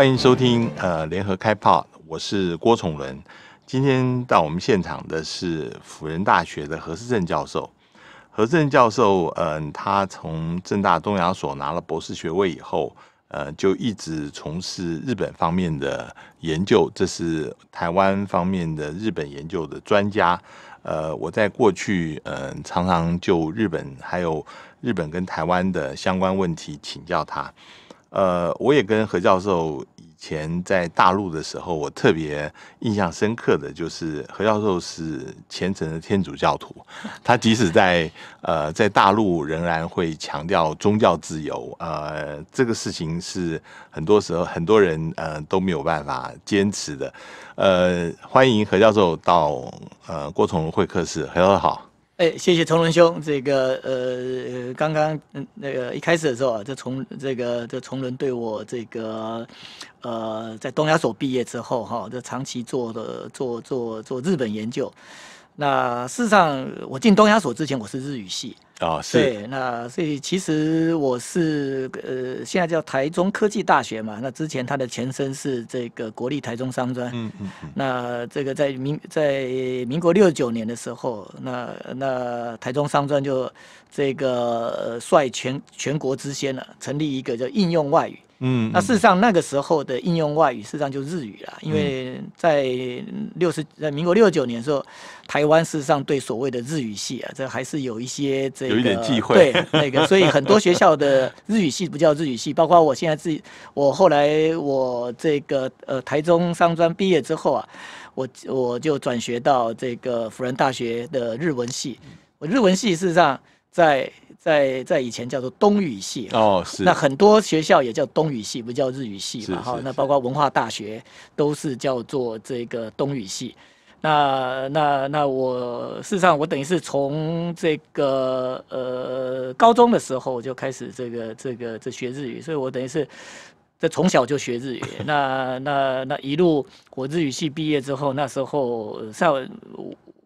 欢迎收听呃联合开炮，我是郭崇伦。今天到我们现场的是辅仁大学的何思正教授。何正教授，嗯，他从正大东洋所拿了博士学位以后，呃，就一直从事日本方面的研究。这是台湾方面的日本研究的专家。呃，我在过去，嗯，常常就日本还有日本跟台湾的相关问题请教他。呃，我也跟何教授。前在大陆的时候，我特别印象深刻的就是何教授是虔诚的天主教徒，他即使在呃在大陆仍然会强调宗教自由，呃，这个事情是很多时候很多人呃都没有办法坚持的，呃，欢迎何教授到呃郭崇荣会客室，何教授好。哎，谢谢崇仁兄。这个呃，刚刚那个一开始的时候啊，这崇这个这崇仁对我这个，呃，在东亚所毕业之后哈，这长期做的做做做日本研究。那事实上，我进东亚所之前，我是日语系。啊，对，那所以其实我是呃，现在叫台中科技大学嘛，那之前它的前身是这个国立台中商专，嗯嗯，那这个在民在民国六九年的时候，那那台中商专就这个率全全国之先了，成立一个叫应用外语。嗯，那事实上那个时候的应用外语，事实上就日语了，因为在六十在民国六十九年的时候，台湾事实上对所谓的日语系啊，这还是有一些这有一点忌讳，对那个，所以很多学校的日语系不叫日语系，包括我现在自己，我后来我这个呃台中商专毕业之后啊，我我就转学到这个辅仁大学的日文系，我日文系事实上。在在在以前叫做东语系哦，是那很多学校也叫东语系，不叫日语系嘛哈。那包括文化大学都是叫做这个东语系。那那那我事实上我等于是从这个呃高中的时候就开始这个这个这学日语，所以我等于是这从小就学日语。那那那一路我日语系毕业之后，那时候上。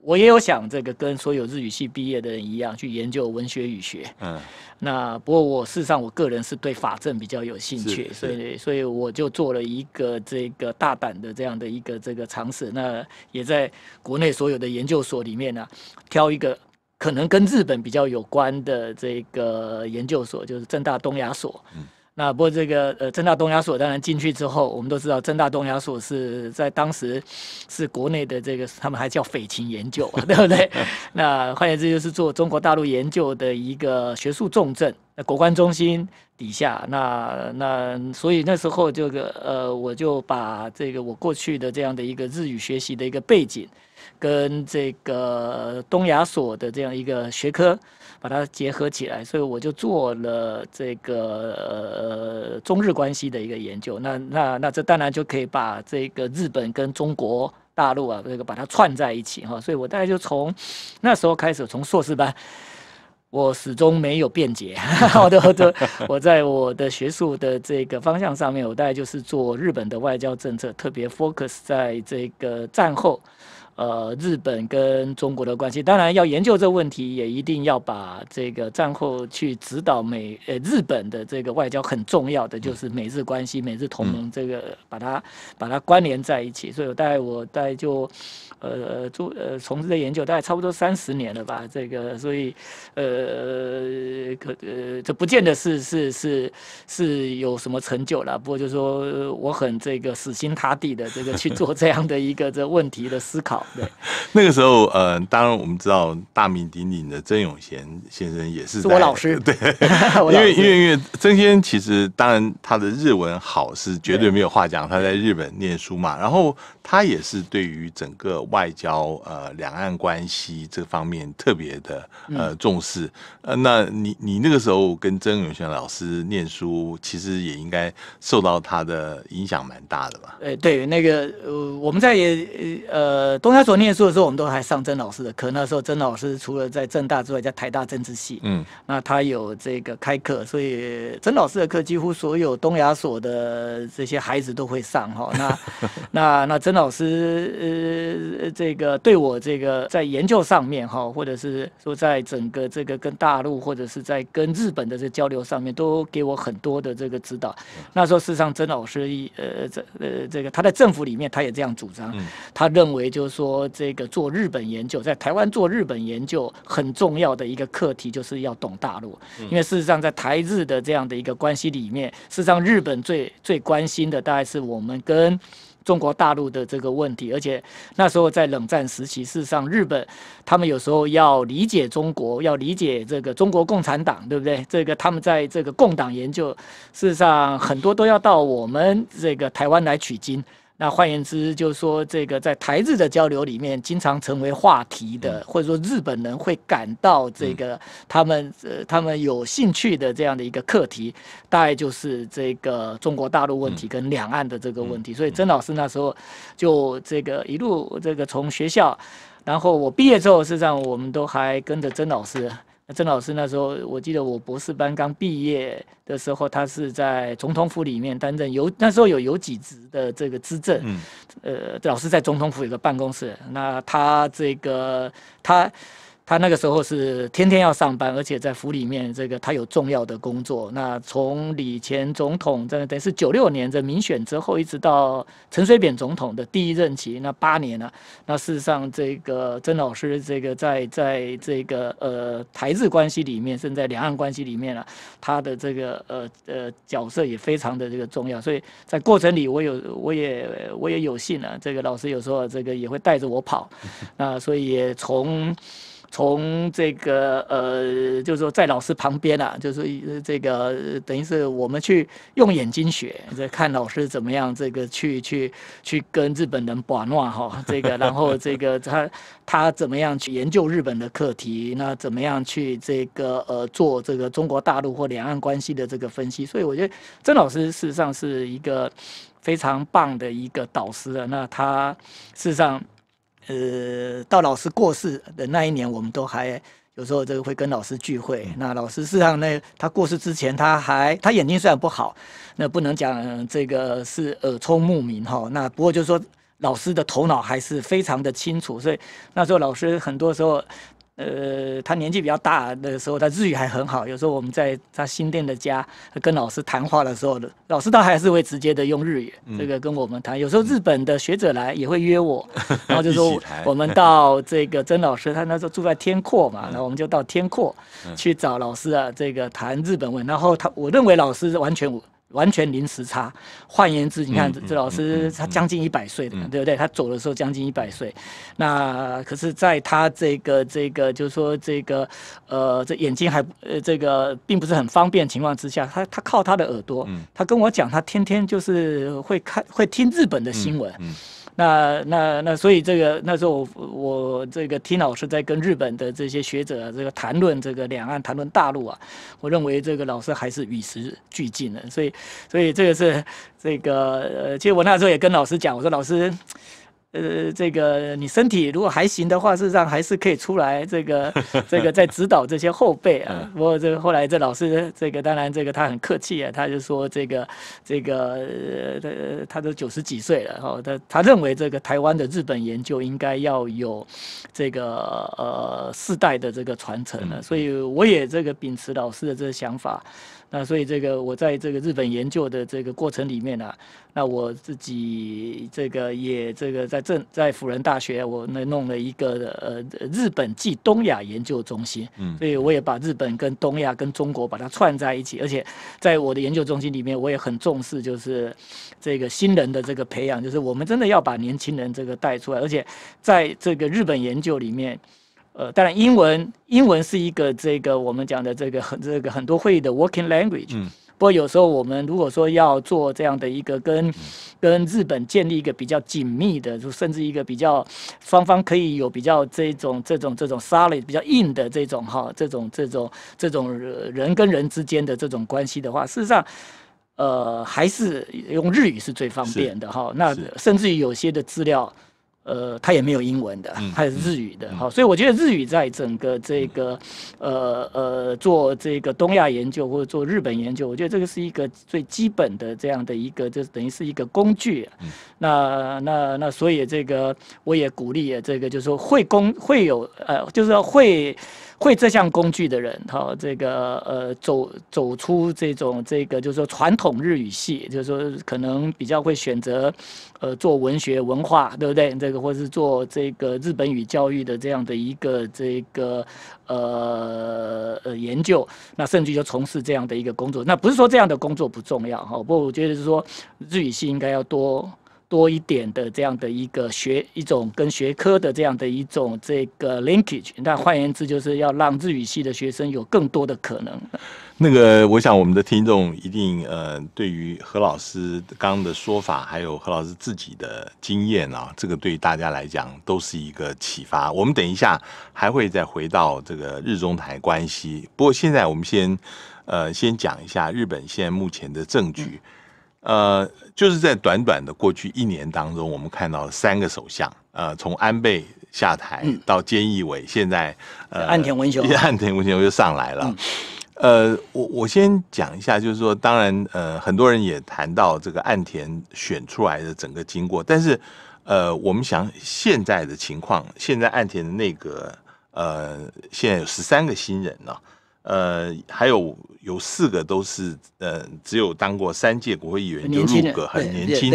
我也有想这个跟所有日语系毕业的人一样去研究文学语学，嗯，那不过我事实上我个人是对法政比较有兴趣，所以所以我就做了一个这个大胆的这样的一个这个尝试，那也在国内所有的研究所里面呢，挑一个可能跟日本比较有关的这个研究所，就是正大东亚所，嗯。那不过这个呃，政大东亚所当然进去之后，我们都知道政大东亚所是在当时是国内的这个，他们还叫“匪情研究”嘛，对不对？那换言之，就是做中国大陆研究的一个学术重镇，国关中心底下。那那所以那时候这个呃，我就把这个我过去的这样的一个日语学习的一个背景，跟这个东亚所的这样一个学科。把它结合起来，所以我就做了这个中日关系的一个研究。那那那这当然就可以把这个日本跟中国大陆啊，这个把它串在一起哈。所以我大概就从那时候开始，从硕士班，我始终没有辩解。我的我的我在我的学术的这个方向上面，我大概就是做日本的外交政策，特别 focus 在这个战后。呃，日本跟中国的关系，当然要研究这问题，也一定要把这个战后去指导美呃日本的这个外交很重要的就是美日关系、美日同盟这个，把它把它关联在一起。所以我带我带就。呃呃，做呃从事的研究大概差不多三十年了吧，这个所以，呃可呃这不见得是是是是有什么成就了。不过就说我很这个死心塌地的这个去做这样的一个这问题的思考。对，那个时候呃，当然我们知道大名鼎鼎的曾永贤先生也是我老师，对，因为因为因为曾先生其实当然他的日文好是绝对没有话讲，他在日本念书嘛，然后他也是对于整个。外交呃，两岸关系这方面特别的呃重视呃，那你你那个时候跟曾永权老师念书，其实也应该受到他的影响蛮大的吧？哎，对，那个呃，我们在呃呃东雅所念书的时候，我们都还上曾老师的。课。那时候曾老师除了在政大之外，在台大政治系，嗯，那他有这个开课，所以曾老师的课，几乎所有东亚所的这些孩子都会上哈。那 那那曾老师呃。呃，这个对我这个在研究上面哈，或者是说在整个这个跟大陆或者是在跟日本的这交流上面，都给我很多的这个指导。那时候事实上曾老师呃，这呃，这个他在政府里面他也这样主张，他认为就是说这个做日本研究，在台湾做日本研究很重要的一个课题，就是要懂大陆，因为事实上在台日的这样的一个关系里面，事实上日本最最关心的大概是我们跟。中国大陆的这个问题，而且那时候在冷战时期，事实上日本他们有时候要理解中国，要理解这个中国共产党，对不对？这个他们在这个共党研究，事实上很多都要到我们这个台湾来取经。那换言之，就是说，这个在台日的交流里面，经常成为话题的，或者说日本人会感到这个他们呃他们有兴趣的这样的一个课题，大概就是这个中国大陆问题跟两岸的这个问题。所以曾老师那时候就这个一路这个从学校，然后我毕业之后，实际上我们都还跟着曾老师。那郑老师那时候，我记得我博士班刚毕业的时候，他是在总统府里面担任有那时候有有几职的这个资政，呃，老师在总统府有个办公室，那他这个他。他那个时候是天天要上班，而且在府里面，这个他有重要的工作。那从李前总统，这等于是九六年的民选之后，一直到陈水扁总统的第一任期，那八年了。那事实上，这个曾老师这个在在这个呃台日关系里面，甚至在两岸关系里面啊，他的这个呃呃角色也非常的这个重要。所以在过程里，我有我也我也有幸呢，这个老师有时候这个也会带着我跑那所以从。从这个呃，就是说在老师旁边啊，就是这个等于是我们去用眼睛学，看老师怎么样这个去去去跟日本人把脉。哈，这个然后这个他他怎么样去研究日本的课题，那怎么样去这个呃做这个中国大陆或两岸关系的这个分析，所以我觉得曾老师事实上是一个非常棒的一个导师了。那他事实上。呃，到老师过世的那一年，我们都还有时候这个会跟老师聚会。那老师事实上呢，他过世之前，他还他眼睛虽然不好，那不能讲这个是耳聪目明哈。那不过就是说，老师的头脑还是非常的清楚，所以那时候老师很多时候。呃，他年纪比较大的时候，他日语还很好。有时候我们在他新店的家跟老师谈话的时候老师他还是会直接的用日语这个跟我们谈。有时候日本的学者来也会约我，然后就说 我们到这个曾老师，他那时候住在天阔嘛，然后我们就到天阔去找老师啊，这个谈日本文。然后他，我认为老师是完全完全零时差。换言之，你看这老师，他将近一百岁的，对不对？他走的时候将近一百岁。那可是在他这个这个，就是说这个，呃，这眼睛还呃，这个并不是很方便情况之下，他他靠他的耳朵，他跟我讲，他天天就是会看会听日本的新闻。那那那，所以这个那时候我我这个听老师在跟日本的这些学者这个谈论这个两岸谈论大陆啊，我认为这个老师还是与时俱进的，所以所以这个是这个呃，其实我那时候也跟老师讲，我说老师。呃，这个你身体如果还行的话，事实上还是可以出来，这个 这个在指导这些后辈啊。不过这后来这老师，这个当然这个他很客气啊，他就说这个这个呃他他都九十几岁了，哦，他他认为这个台湾的日本研究应该要有这个呃世代的这个传承了，所以我也这个秉持老师的这个想法。那所以这个我在这个日本研究的这个过程里面呢，那我自己这个也这个在政在辅仁大学，我那弄了一个呃日本暨东亚研究中心，所以我也把日本跟东亚跟中国把它串在一起，而且在我的研究中心里面，我也很重视就是这个新人的这个培养，就是我们真的要把年轻人这个带出来，而且在这个日本研究里面。呃，当然，英文英文是一个这个我们讲的这个很这个很多会议的 working language。嗯。不过有时候我们如果说要做这样的一个跟跟日本建立一个比较紧密的，就甚至一个比较双方可以有比较这种这种这种 solid 比较硬的这种哈这种这种这种人跟人之间的这种关系的话，事实上，呃，还是用日语是最方便的哈。那甚至于有些的资料。呃，它也没有英文的，它是日语的。好，所以我觉得日语在整个这个呃呃做这个东亚研究或者做日本研究，我觉得这个是一个最基本的这样的一个，就是等于是一个工具。那那那，所以这个我也鼓励这个，就是说会工会有呃，就是说会。会这项工具的人，哈，这个呃，走走出这种这个，就是说传统日语系，就是说可能比较会选择，呃，做文学文化，对不对？这个或是做这个日本语教育的这样的一个这个呃呃研究，那甚至就从事这样的一个工作。那不是说这样的工作不重要，哈，不，过我觉得是说日语系应该要多。多一点的这样的一个学一种跟学科的这样的一种这个 linkage，那换言之，就是要让日语系的学生有更多的可能。那个，我想我们的听众一定呃，对于何老师刚刚的说法，还有何老师自己的经验啊，这个对大家来讲都是一个启发。我们等一下还会再回到这个日中台关系，不过现在我们先呃先讲一下日本现在目前的政局。呃，就是在短短的过去一年当中，我们看到三个首相。呃，从安倍下台到菅义伟，现在岸田文雄，岸田文雄又上来了。呃，我我先讲一下，就是说，当然，呃，很多人也谈到这个岸田选出来的整个经过，但是，呃，我们想现在的情况，现在岸田的那个，呃，现在有十三个新人呢。呃，还有有四个都是呃，只有当过三届国会议员就入阁，很年轻。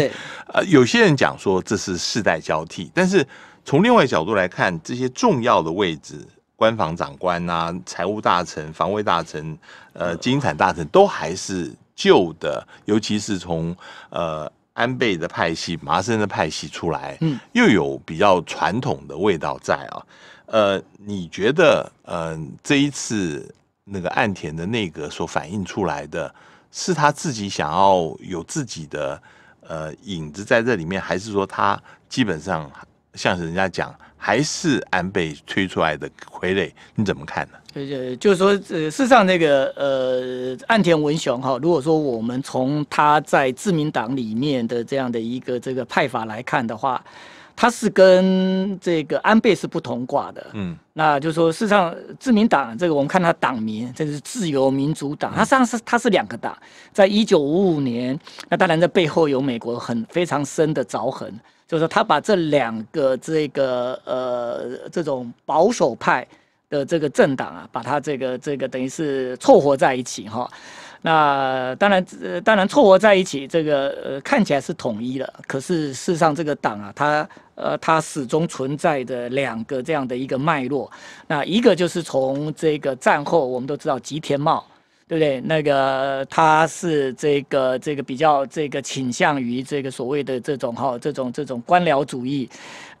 呃，有些人讲说这是世代交替，但是从另外角度来看，这些重要的位置，官房长官啊、财务大臣、防卫大臣、呃、金产大臣，都还是旧的，尤其是从呃安倍的派系、麻生的派系出来，又有比较传统的味道在啊。呃，你觉得嗯，这一次？那个岸田的内阁所反映出来的是他自己想要有自己的呃影子在这里面，还是说他基本上像是人家讲，还是安倍推出来的傀儡？你怎么看呢？呃，就是说，事实上，那个呃，岸田文雄哈，如果说我们从他在自民党里面的这样的一个这个派法来看的话。他是跟这个安倍是不同卦的，嗯，那就说，事实上，自民党这个，我们看他党名，这是自由民主党，他实际上是他是两个党，在一九五五年，那当然在背后有美国很非常深的凿痕，就是说，他把这两个这个呃这种保守派的这个政党啊，把他这个这个等于是凑合在一起哈。那当然，当然凑合在一起，这个呃看起来是统一了。可是事实上，这个党啊，它呃它始终存在着两个这样的一个脉络。那一个就是从这个战后，我们都知道吉田茂，对不对？那个他是这个这个比较这个倾向于这个所谓的这种哈这种这种官僚主义。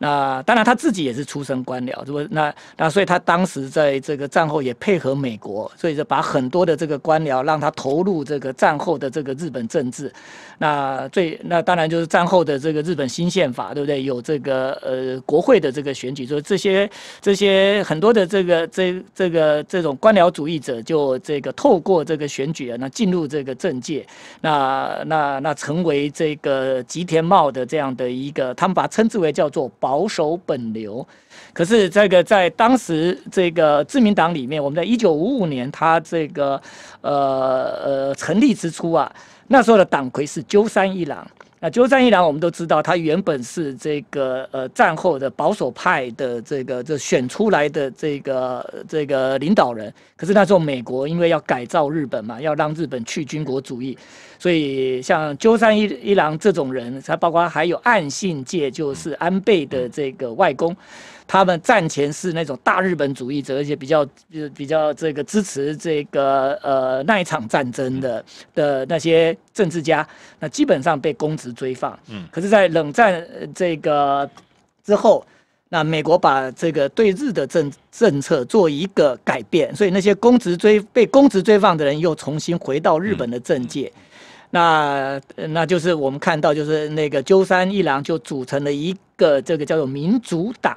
那当然他自己也是出身官僚，如果那那所以他当时在这个战后也配合美国，所以说把很多的这个官僚让他投入这个战后的这个日本政治。那最那当然就是战后的这个日本新宪法，对不对？有这个呃国会的这个选举，以这些这些很多的这个这这个这种官僚主义者就这个透过这个选举啊，那进入这个政界，那那那成为这个吉田茂的这样的一个，他们把称之为叫做保。保守本流，可是这个在当时这个自民党里面，我们在一九五五年他这个呃呃成立之初啊，那时候的党魁是鸠山一郎。那鸠山一郎，我们都知道，他原本是这个呃战后的保守派的这个这选出来的这个这个领导人。可是那时候美国因为要改造日本嘛，要让日本去军国主义，所以像鸠山一一郎这种人，他包括还有岸信介，就是安倍的这个外公。他们战前是那种大日本主义者，而且比较比较这个支持这个呃那一场战争的的那些政治家，那基本上被公职追放。嗯，可是，在冷战这个之后，那美国把这个对日的政政策做一个改变，所以那些公职追被公职追放的人又重新回到日本的政界。那那就是我们看到，就是那个鸠山一郎就组成了一。个这个叫做民主党。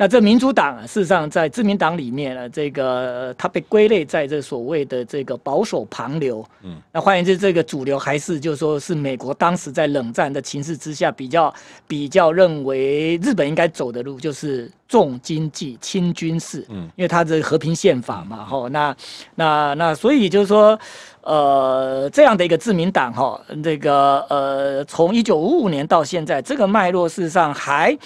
那这民主党啊，事实上在自民党里面呢，这个它被归类在这所谓的这个保守旁流。嗯。那换言之，这个主流还是就说是美国当时在冷战的情势之下，比较比较认为日本应该走的路就是重经济轻军事。嗯。因为它是和平宪法嘛，哈。那那那，所以就是说，呃，这样的一个自民党哈，这个呃，从一九五五年到现在，这个脉络事实上还。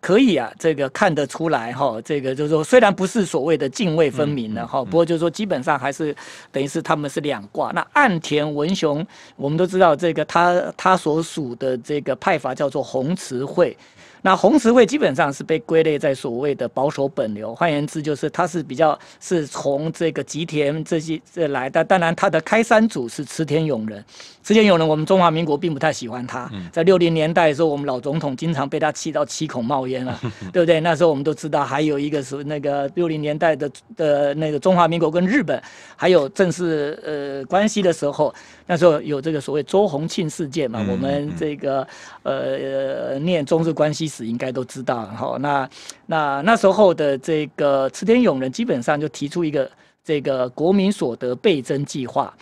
可以啊，这个看得出来哈，这个就是说虽然不是所谓的泾渭分明了哈，不过就是说基本上还是等于是他们是两卦。那岸田文雄，我们都知道这个他他所属的这个派阀叫做红池会，那红池会基本上是被归类在所谓的保守本流，换言之就是他是比较是从这个吉田这些这来的，当然他的开山祖是池田勇人。池田勇人，我们中华民国并不太喜欢他。在六零年代的时候，我们老总统经常被他气到七孔冒烟了，对不对？那时候我们都知道，还有一个是那个六零年代的呃那个中华民国跟日本还有正式呃关系的时候，那时候有这个所谓周鸿庆事件嘛。我们这个呃念中日关系史应该都知道。好，那那那时候的这个池田勇人基本上就提出一个这个国民所得倍增计划。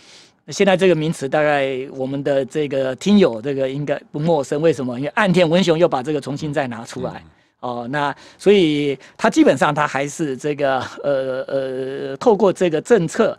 现在这个名词大概我们的这个听友这个应该不陌生，为什么？因为岸田文雄又把这个重新再拿出来哦，那所以他基本上他还是这个呃呃，透过这个政策。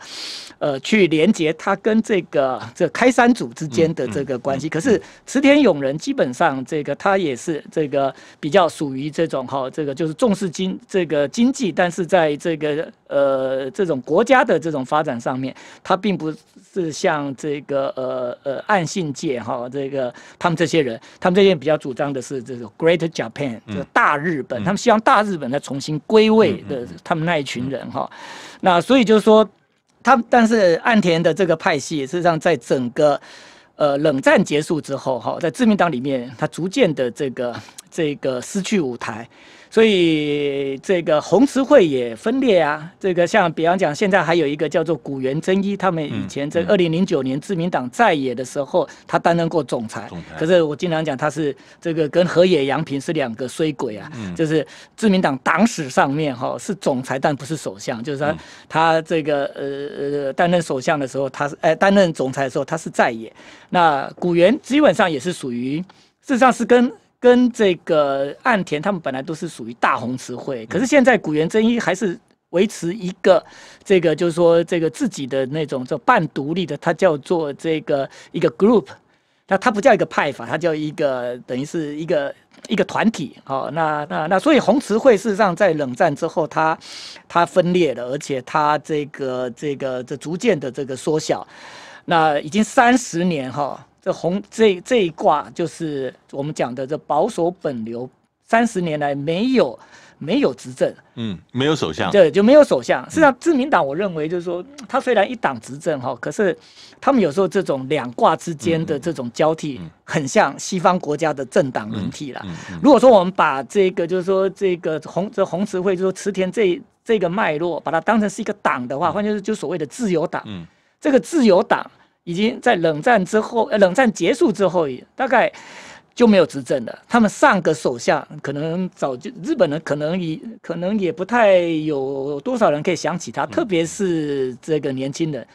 呃，去连接他跟这个这开山祖之间的这个关系。可是，池田勇人基本上这个他也是这个比较属于这种哈，这个就是重视经这个经济，但是在这个呃这种国家的这种发展上面，他并不是像这个呃呃岸信界哈，这个他们这些人，他们这些人比较主张的是这种 Great Japan，就大日本，他们希望大日本再重新归位的他们那一群人哈。那所以就是说。他但是岸田的这个派系，事实上在整个，呃，冷战结束之后，哈，在自民党里面，他逐渐的这个这个失去舞台。所以这个红十字会也分裂啊。这个像，比方讲，现在还有一个叫做古元真一，他们以前在二零零九年自民党在野的时候，他担任过总裁。可是我经常讲，他是这个跟河野洋平是两个衰鬼啊。就是自民党党史上面哈，是总裁但不是首相。就是说他这个呃呃担任首相的时候，他是哎担任总裁的时候，他是在野。那古元基本上也是属于，事实上是跟。跟这个岸田他们本来都是属于大红词汇，可是现在古原真一还是维持一个这个，就是说这个自己的那种叫半独立的，它叫做这个一个 group，那它不叫一个派法，它叫一个等于是一个一个团体。好，那那那所以红词汇事实上在冷战之后，它它分裂了，而且它这个这个这逐渐的这个缩小，那已经三十年哈。这红这这一卦就是我们讲的这保守本流，三十年来没有没有执政，嗯，没有首相，对，就没有首相。实际上，自民党我认为就是说，他虽然一党执政哈，可是他们有时候这种两卦之间的这种交替，很像西方国家的政党轮替了。如果说我们把这个就是说这个红这红词汇，就是说池田这这个脉络，把它当成是一个党的话，换言之，就所谓的自由党，嗯，这个自由党。已经在冷战之后，呃，冷战结束之后，大概就没有执政了。他们上个首相可能早就日本人可能也可能也不太有多少人可以想起他，特别是这个年轻人。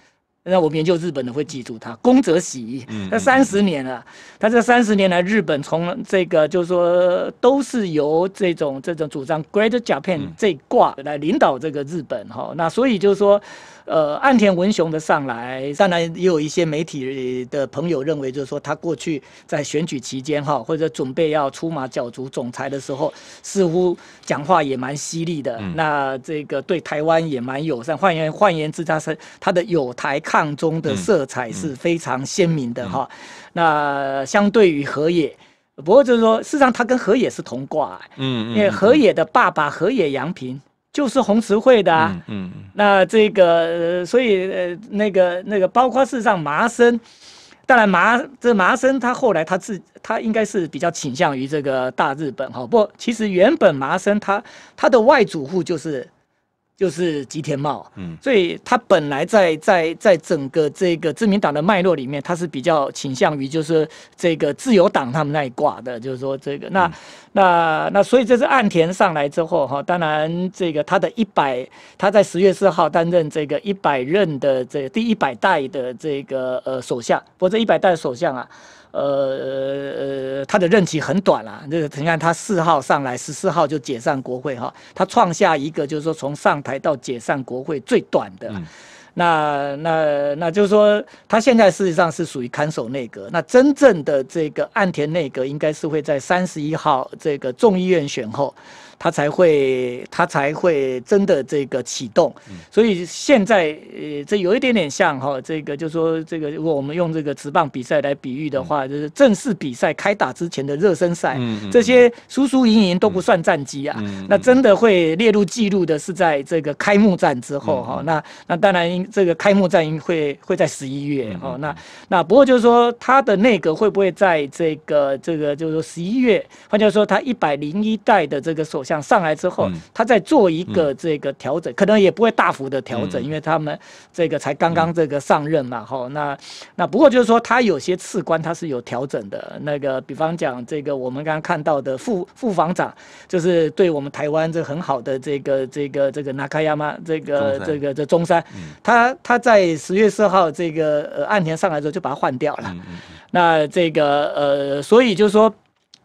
那我们研究日本的会记住他，宫泽喜嗯，他三十年了，他这三十年来，日本从这个就是说，都是由这种这种主张 Great Japan 这一挂来领导这个日本哈。那所以就是说，呃，岸田文雄的上来，上来也有一些媒体的朋友认为，就是说他过去在选举期间哈，或者准备要出马角逐总裁的时候，似乎讲话也蛮犀利的，那这个对台湾也蛮友善。换言换言之，他是他的有台看。当中的色彩是非常鲜明的哈，那相对于河野，不过就是说，事实上他跟河野是同卦，嗯嗯，因为河野的爸爸河野洋平就是红十会的啊，嗯，那这个所以那个那个包括事实上麻生，当然麻这麻生他后来他自他应该是比较倾向于这个大日本哈，不过其实原本麻生他他的外祖父就是。就是吉田茂，嗯，所以他本来在在在整个这个自民党的脉络里面，他是比较倾向于就是这个自由党他们那一挂的，就是说这个那那那，所以这是岸田上来之后哈，当然这个他的一百，他在十月四号担任这个一百任的这第一百代的这个呃首相，不过这一百代首相啊。呃，他的任期很短啦，这个你看，他四号上来，十四号就解散国会哈，他创下一个就是说从上台到解散国会最短的，那那那就是说他现在事实上是属于看守内阁，那真正的这个岸田内阁应该是会在三十一号这个众议院选后。他才会，他才会真的这个启动。所以现在，呃，这有一点点像哈，这个就是说这个，如果我们用这个磁棒比赛来比喻的话，就是正式比赛开打之前的热身赛，这些输输赢赢都不算战绩啊。那真的会列入记录的是在这个开幕战之后哈。那那当然，这个开幕战会会在十一月哈。那那不过就是说，他的内阁会不会在这个这个就是说十一月，换句话说，他一百零一代的这个首。想上来之后，他在做一个这个调整，可能也不会大幅的调整，因为他们这个才刚刚这个上任嘛，哈。那那不过就是说，他有些次官他是有调整的。那个，比方讲，这个我们刚刚看到的副副防长，就是对我们台湾这很好的这个这个这个那卡亚吗？这个这个这中山，他他在十月四号这个岸田上来之后就把他换掉了。那这个呃，所以就是说。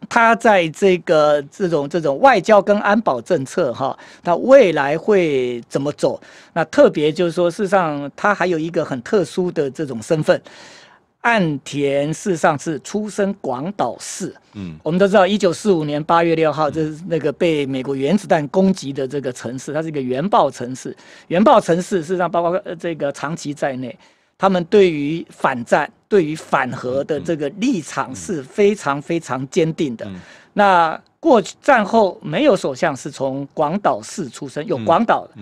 他在这个这种这种外交跟安保政策哈，他未来会怎么走？那特别就是说，事实上他还有一个很特殊的这种身份。岸田事实上是出生广岛市，嗯，我们都知道，一九四五年八月六号，这是那个被美国原子弹攻击的这个城市，它是一个原爆城市。原爆城市事实上包括这个长崎在内。他们对于反战、对于反核的这个立场是非常非常坚定的。那过去战后没有首相是从广岛市出身，有广岛的。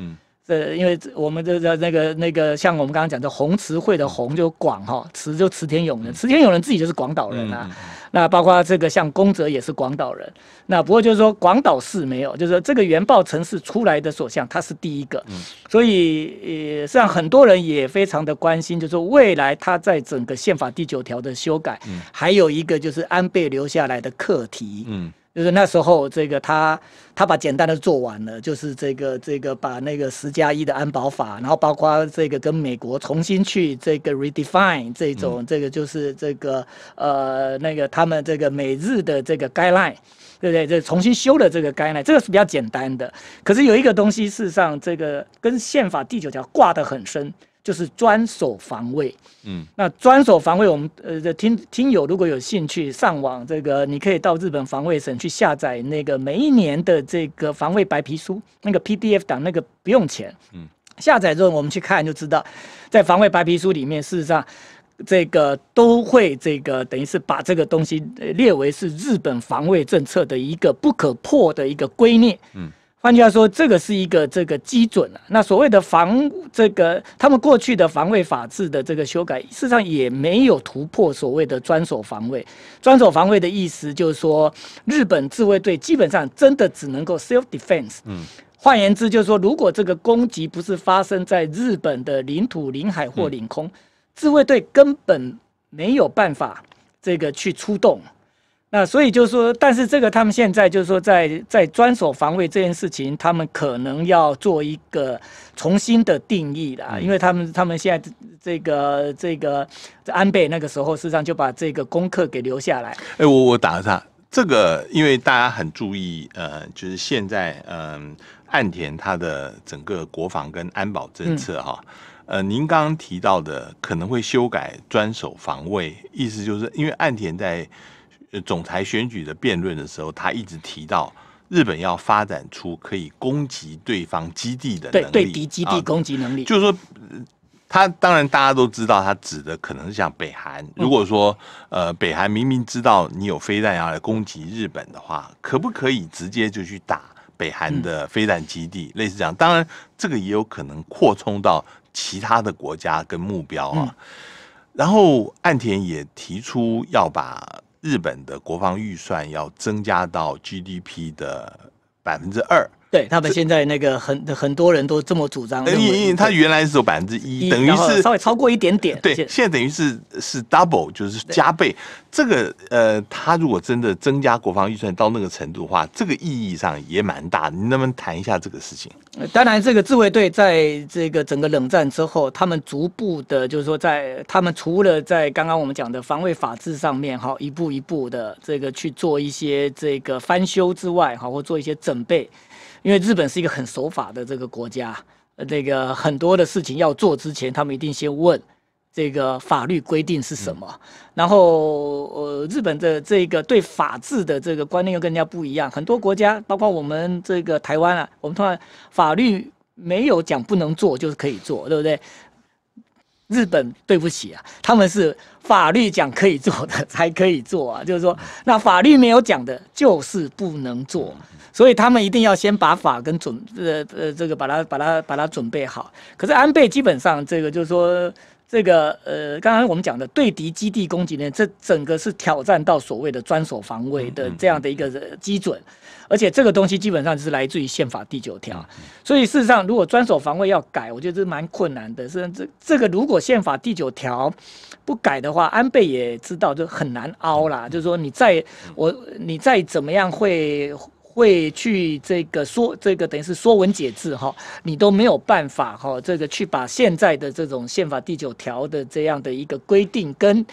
呃，因为我们的那个那个，像我们刚刚讲的红词会的红就广哈，词就池田勇人，池田勇人自己就是广岛人啊。那包括这个像宫泽也是广岛人。那不过就是说广岛市没有，就是说这个原爆城市出来的所向，他是第一个。所以呃，实际上很多人也非常的关心，就是说未来他在整个宪法第九条的修改，还有一个就是安倍留下来的课题。嗯。就是那时候，这个他他把简单的做完了，就是这个这个把那个十加一的安保法，然后包括这个跟美国重新去这个 redefine 这种这个就是这个呃那个他们这个美日的这个 guideline，对不对？这重新修了这个 guideline，这个是比较简单的。可是有一个东西，事实上这个跟宪法第九条挂得很深。就是专守防卫，嗯，那专守防卫，我们呃，听听友如果有兴趣上网，这个你可以到日本防卫省去下载那个每一年的这个防卫白皮书，那个 PDF 档，那个不用钱，嗯，下载之后我们去看就知道，在防卫白皮书里面，事实上这个都会这个等于是把这个东西列为是日本防卫政策的一个不可破的一个规念。嗯。换句话说，这个是一个这个基准了。那所谓的防这个，他们过去的防卫法制的这个修改，事实上也没有突破所谓的专守防卫。专守防卫的意思就是说，日本自卫队基本上真的只能够 self defense。嗯，换言之，就是说，如果这个攻击不是发生在日本的领土、领海或领空，自卫队根本没有办法这个去出动。那所以就是说，但是这个他们现在就是说，在在专守防卫这件事情，他们可能要做一个重新的定义啦，啊，因为他们他们现在这个这个安倍那个时候事实上就把这个功课给留下来。哎，我我打个岔，这个因为大家很注意，呃，就是现在嗯岸田他的整个国防跟安保政策哈，呃，您刚刚提到的可能会修改专守防卫，意思就是因为岸田在。总裁选举的辩论的时候，他一直提到日本要发展出可以攻击对方基地的能力，对敌基地攻击能力。就是说，他当然大家都知道，他指的可能是像北韩。如果说呃，北韩明明知道你有飞弹要来攻击日本的话，可不可以直接就去打北韩的飞弹基地？类似这样，当然这个也有可能扩充到其他的国家跟目标啊。然后岸田也提出要把。日本的国防预算要增加到 GDP 的百分之二。对他们现在那个很很多人都这么主张，他原来是百分之一，等于是稍微超过一点点。对，现在等于是是 double，就是加倍。这个呃，他如果真的增加国防预算到那个程度的话，这个意义上也蛮大。你能不能谈一下这个事情？当然，这个自卫队在这个整个冷战之后，他们逐步的，就是说在他们除了在刚刚我们讲的防卫法制上面哈，一步一步的这个去做一些这个翻修之外哈，或做一些准备。因为日本是一个很守法的这个国家，那个很多的事情要做之前，他们一定先问这个法律规定是什么。然后，呃，日本的这个对法治的这个观念又更加不一样。很多国家，包括我们这个台湾啊，我们通常法律没有讲不能做就是可以做，对不对？日本对不起啊，他们是法律讲可以做的才可以做啊，就是说那法律没有讲的就是不能做。所以他们一定要先把法跟准呃呃这个把它把它把它准备好。可是安倍基本上这个就是说这个呃，刚刚我们讲的对敌基地攻击呢，这整个是挑战到所谓的专守防卫的这样的一个基准，而且这个东西基本上是来自于宪法第九条。所以事实上，如果专守防卫要改，我觉得是蛮困难的。是这这个如果宪法第九条不改的话，安倍也知道就很难凹啦。就是说你再我你再怎么样会。会去这个说这个等于是说文解字哈，你都没有办法哈，这个去把现在的这种宪法第九条的这样的一个规定跟，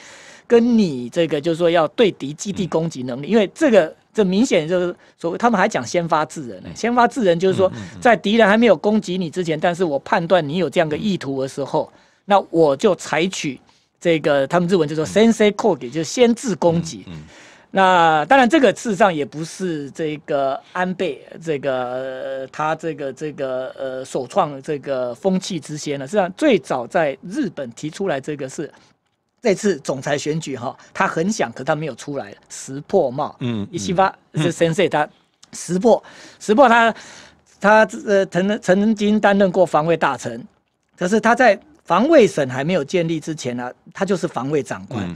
跟你这个就是说要对敌基地攻击能力，因为这个这明显就是所谓他们还讲先发制人呢，先发制人就是说在敌人还没有攻击你之前，但是我判断你有这样的意图的时候，那我就采取这个他们日文就说 sensei kogi，就是先制攻击。那当然，这个事实上也不是这个安倍这个他这个这个呃首创这个风气之先了。实际上，最早在日本提出来这个是这次总裁选举哈，他很想，可他没有出来。石破茂，嗯，一七八是 s e 他石破石破他他呃曾曾经担任过防卫大臣，可是他在防卫省还没有建立之前呢，他就是防卫长官。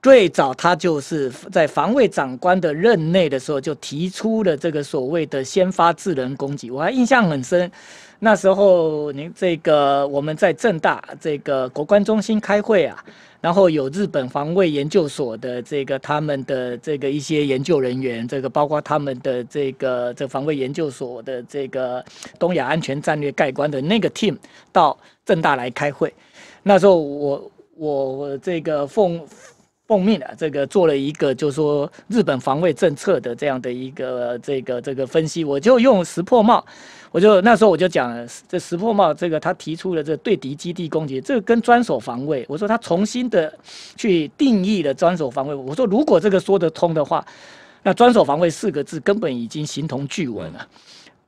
最早他就是在防卫长官的任内的时候就提出了这个所谓的先发制人攻击，我还印象很深。那时候您这个我们在正大这个国关中心开会啊，然后有日本防卫研究所的这个他们的这个一些研究人员，这个包括他们的这个这防卫研究所的这个东亚安全战略概观的那个 team 到正大来开会。那时候我我我这个奉奉命啊，这个做了一个，就说日本防卫政策的这样的一个这个这个分析，我就用石破茂，我就那时候我就讲，这石破茂这个他提出了这对敌基地攻击，这个跟专守防卫，我说他重新的去定义了专守防卫，我说如果这个说得通的话，那专守防卫四个字根本已经形同具文了。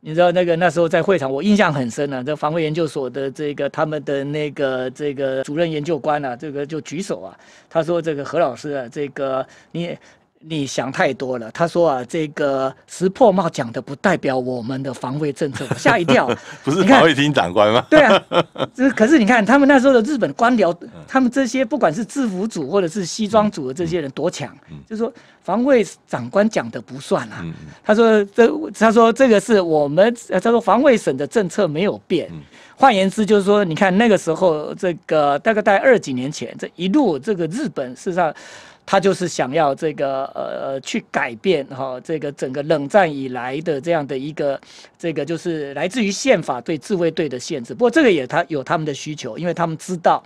你知道那个那时候在会场，我印象很深啊。这防卫研究所的这个他们的那个这个主任研究官啊，这个就举手啊，他说：“这个何老师，啊，这个你。”你想太多了。他说啊，这个石破茂讲的不代表我们的防卫政策。吓一跳，不是防卫厅长官吗？对啊，这可是你看，他们那时候的日本官僚，他们这些不管是制服组或者是西装组的这些人多强，就是说防卫长官讲的不算啊。他说这，他说这个是我们，他说防卫省的政策没有变。换言之，就是说你看那个时候，这个大概在二几年前，这一路这个日本事实上。他就是想要这个呃去改变哈这个整个冷战以来的这样的一个这个就是来自于宪法对自卫队的限制。不过这个也他有他们的需求，因为他们知道，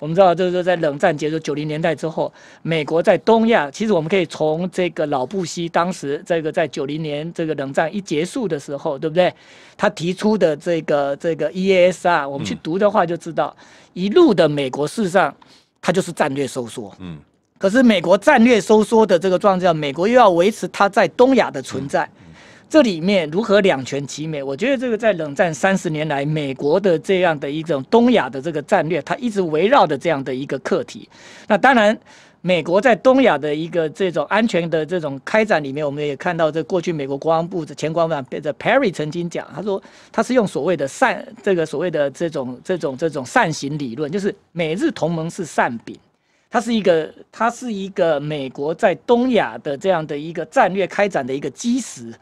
我们知道就是说在冷战结束九零年代之后，美国在东亚其实我们可以从这个老布希当时这个在九零年这个冷战一结束的时候，对不对？他提出的这个这个 EAS 啊，我们去读的话就知道一路的美国事实上它就是战略收缩，嗯。可是美国战略收缩的这个状态，美国又要维持它在东亚的存在，这里面如何两全其美？我觉得这个在冷战三十年来，美国的这样的一种东亚的这个战略，它一直围绕的这样的一个课题。那当然，美国在东亚的一个这种安全的这种开展里面，我们也看到，这过去美国国防部的前官 p e r 佩 y 曾经讲，他说他是用所谓的“善这个所谓的这种这种这种善行理论，就是美日同盟是善柄。它是一个，它是一个美国在东亚的这样的一个战略开展的一个基石。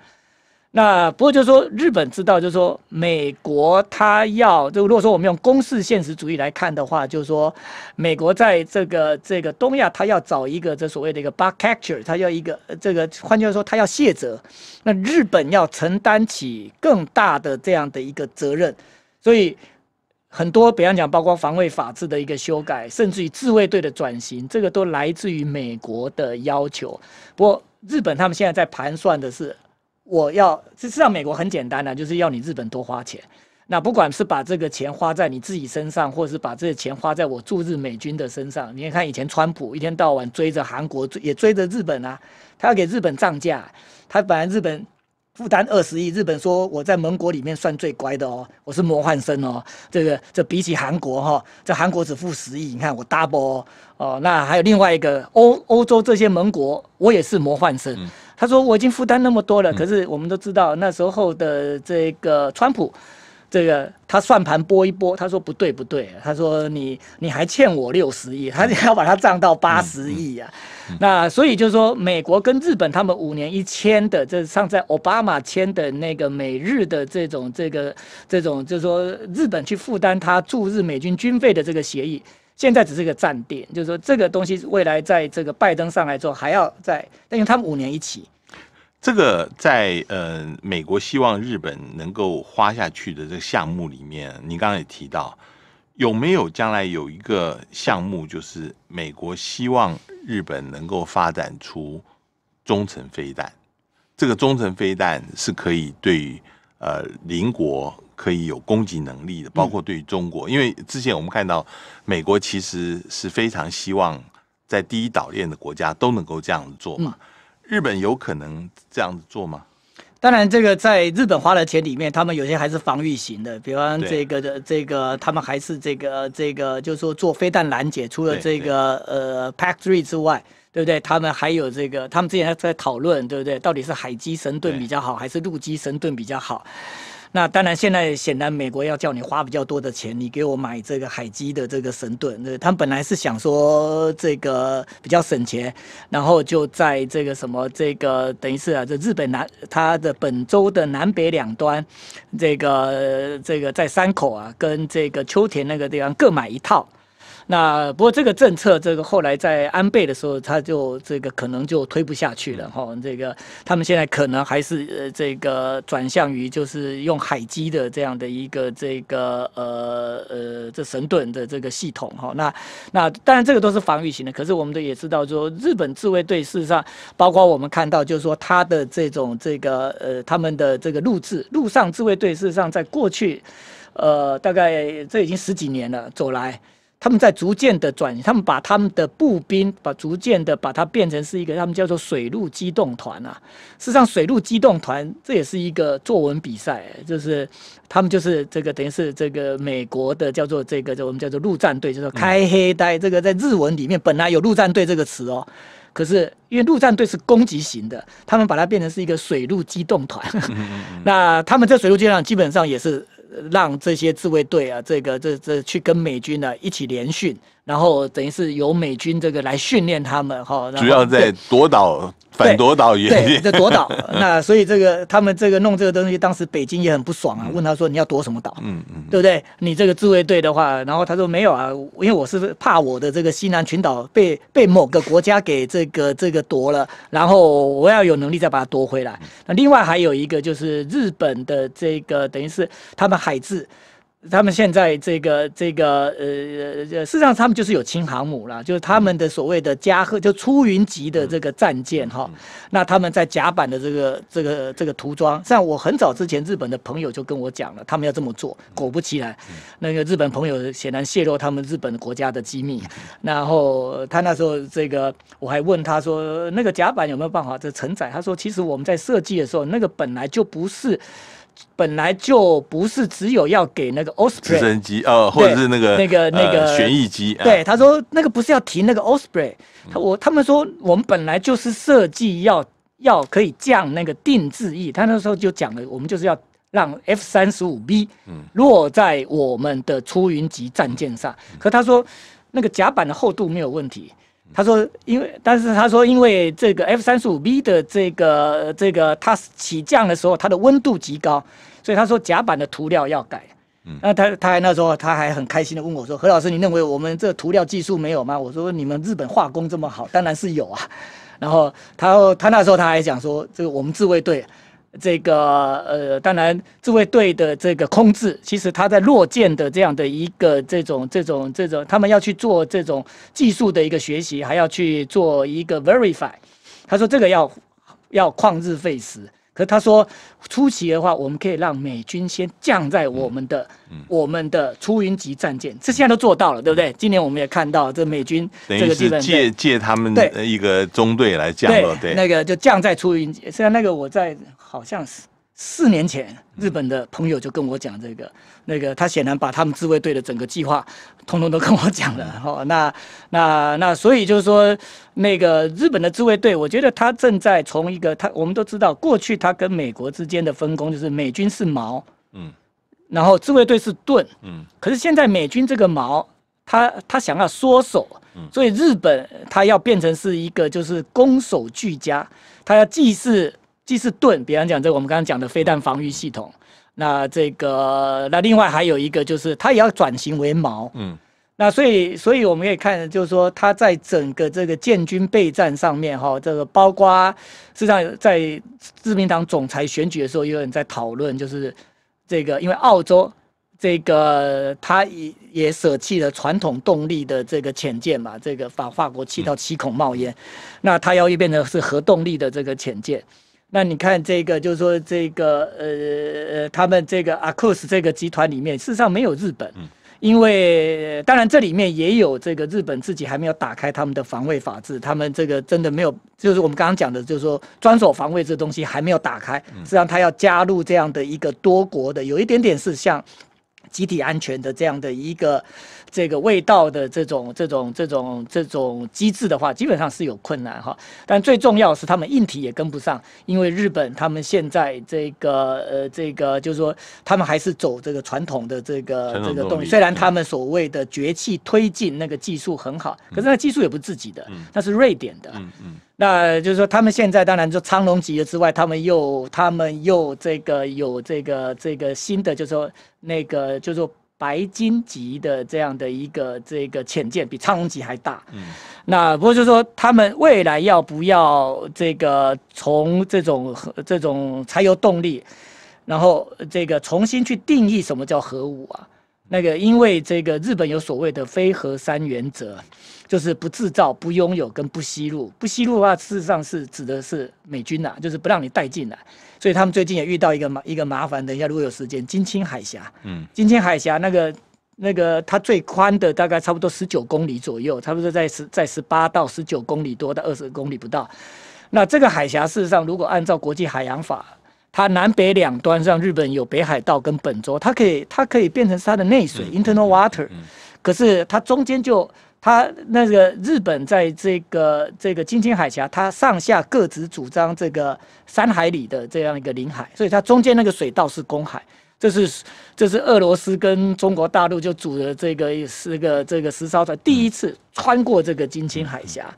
那不过就是说，日本知道，就是说美国它要，就如果说我们用公式现实主义来看的话，就是说美国在这个这个东亚，它要找一个这所谓的一个 b u g c a t c h e r 它要一个这个换句话说，它要卸责。那日本要承担起更大的这样的一个责任，所以。很多，比方讲，包括防卫法制的一个修改，甚至于自卫队的转型，这个都来自于美国的要求。不过，日本他们现在在盘算的是，我要，实际上，美国很简单的，就是要你日本多花钱。那不管是把这个钱花在你自己身上，或者是把这钱花在我驻日美军的身上，你看，以前川普一天到晚追着韩国，也追着日本啊，他要给日本涨价，他本来日本。负担二十亿，日本说我在盟国里面算最乖的哦，我是魔幻生哦。这个这比起韩国哈，这韩国只付十亿，你看我 double 哦。那还有另外一个欧欧洲这些盟国，我也是魔幻生。他说我已经负担那么多了，可是我们都知道那时候的这个川普。这个他算盘拨一拨，他说不对不对，他说你你还欠我六十亿，他要把它涨到八十亿啊。那所以就是说，美国跟日本他们五年一签的，这上在奥巴马签的那个美日的这种这个这种，就是说日本去负担他驻日美军军费的这个协议，现在只是个暂定，就是说这个东西未来在这个拜登上来之后还要再，但是他们五年一起。这个在呃，美国希望日本能够花下去的这个项目里面，你刚刚也提到，有没有将来有一个项目，就是美国希望日本能够发展出中程飞弹？这个中程飞弹是可以对于呃邻国可以有攻击能力的，包括对于中国，因为之前我们看到美国其实是非常希望在第一岛链的国家都能够这样子做嘛。日本有可能这样子做吗？当然，这个在日本花的钱里面，他们有些还是防御型的，比方这个的这个，他们还是这个这个，就是说做飞弹拦截，除了这个呃 Pack Three 之外，对不对？他们还有这个，他们之前还在讨论，对不对？到底是海基神盾比较好，还是陆基神盾比较好？那当然，现在显然美国要叫你花比较多的钱，你给我买这个海基的这个神盾。那他本来是想说这个比较省钱，然后就在这个什么这个等于是啊，这日本南他的本州的南北两端，这个这个在山口啊，跟这个秋田那个地方各买一套。那不过这个政策，这个后来在安倍的时候，他就这个可能就推不下去了哈。这个他们现在可能还是呃这个转向于就是用海基的这样的一个这个呃呃这神盾的这个系统哈。那那当然这个都是防御型的，可是我们都也知道说日本自卫队事实上，包括我们看到就是说他的这种这个呃他们的这个陆制陆上自卫队事实上在过去呃大概这已经十几年了走来。他们在逐渐的转，他们把他们的步兵，把逐渐的把它变成是一个他们叫做水陆机动团啊。事实上，水陆机动团这也是一个作文比赛，就是他们就是这个等于是这个美国的叫做这个叫我们叫做陆战队，就是开黑带这个在日文里面本来有陆战队这个词哦，可是因为陆战队是攻击型的，他们把它变成是一个水陆机动团。那他们在水陆机动基本上也是。让这些自卫队啊，这个这这去跟美军呢一起联训。然后等于是由美军这个来训练他们哈，主要在夺岛、反夺岛演练。在夺岛，那所以这个他们这个弄这个东西，当时北京也很不爽啊，问他说你要夺什么岛？嗯嗯，对不对？你这个自卫队的话，然后他说没有啊，因为我是怕我的这个西南群岛被被某个国家给这个这个夺了，然后我要有能力再把它夺回来。那另外还有一个就是日本的这个等于是他们海自。他们现在这个这个呃呃，事实上他们就是有轻航母了，就是他们的所谓的“加贺”就出云级的这个战舰哈。那他们在甲板的这个这个这个涂装，像我很早之前日本的朋友就跟我讲了，他们要这么做。果不其然，那个日本朋友显然泄露他们日本国家的机密。然后他那时候这个我还问他说，那个甲板有没有办法这承载？他说，其实我们在设计的时候，那个本来就不是。本来就不是只有要给那个 OSPREY 直升机，呃，或者是那个那个那个旋翼机。对，他说那个不是要提那个 OSPREY，他我他们说我们本来就是设计要要可以降那个定制翼。他那时候就讲了，我们就是要让 F 三十五 B 落在我们的出云级战舰上。可他说那个甲板的厚度没有问题。他说，因为但是他说，因为这个 F 三十五 B 的这个这个它起降的时候，它的温度极高，所以他说甲板的涂料要改。嗯，那他他还那时候他还很开心的问我说：“何老师，你认为我们这涂料技术没有吗？”我说：“你们日本化工这么好，当然是有啊。”然后他他那时候他还讲说：“这个我们自卫队。”这个呃，当然，自卫队的这个空制，其实他在落舰的这样的一个这种这种这种，他们要去做这种技术的一个学习，还要去做一个 verify。他说这个要要旷日费时。可他说，初期的话，我们可以让美军先降在我们的、我们的出云级战舰，这现在都做到了，对不对？今年我们也看到，这美军这个是借借他们的一个中队来降落，对，那个就降在出云。现在那个我在好像是。四年前，日本的朋友就跟我讲这个，那个他显然把他们自卫队的整个计划，通通都跟我讲了。哦，那那那，所以就是说，那个日本的自卫队，我觉得他正在从一个他，我们都知道，过去他跟美国之间的分工就是美军是矛，嗯，然后自卫队是盾，嗯。可是现在美军这个矛，他他想要缩手，所以日本他要变成是一个就是攻守俱佳，他要既是。既是盾，比方讲，这我们刚刚讲的飞弹防御系统，那这个，那另外还有一个就是，它也要转型为矛，嗯，那所以，所以我们可以看，就是说，它在整个这个建军备战上面，哈，这个包括实际上在自民党总裁选举的时候，有人在讨论，就是这个，因为澳洲这个他也也舍弃了传统动力的这个潜舰嘛，这个把法国气到七孔冒烟，那它要一变成是核动力的这个潜舰。那你看这个，就是说这个，呃，他们这个阿库斯这个集团里面，事实上没有日本，因为当然这里面也有这个日本自己还没有打开他们的防卫法制，他们这个真的没有，就是我们刚刚讲的，就是说专属防卫这东西还没有打开，实际上他要加入这样的一个多国的，有一点点是像。集体安全的这样的一个这个味道的这种这种这种这种机制的话，基本上是有困难哈。但最重要是他们硬体也跟不上，因为日本他们现在这个呃这个就是说，他们还是走这个传统的这个这个动力。虽然他们所谓的崛起推进那个技术很好，可是那技术也不是自己的，那是瑞典的。嗯嗯。那就是说，他们现在当然就苍龙级之外，他们又他们又这个有这个这个新的，就是说那个就是说白金级的这样的一个这个潜见比苍龙级还大。嗯，那不过就是说，他们未来要不要这个从这种这种柴油动力，然后这个重新去定义什么叫核武啊？那个，因为这个日本有所谓的非核三原则，就是不制造、不拥有、跟不吸入。不吸入的话，事实上是指的是美军呐，就是不让你带进来。所以他们最近也遇到一个麻一个麻烦。等一下，如果有时间，金青海峡，嗯，金青海峡那个那个它最宽的大概差不多十九公里左右，差不多在十在十八到十九公里多到二十公里不到。那这个海峡事实上如果按照国际海洋法。它南北两端让日本有北海道跟本州，它可以它可以变成是它的内水 （internal water），可是它中间就它那个日本在这个这个金青海峡，它上下各自主张这个三海里的这样一个领海，所以它中间那个水道是公海。这是这是俄罗斯跟中国大陆就组的这个是个这个石桥船第一次穿过这个金青海峡。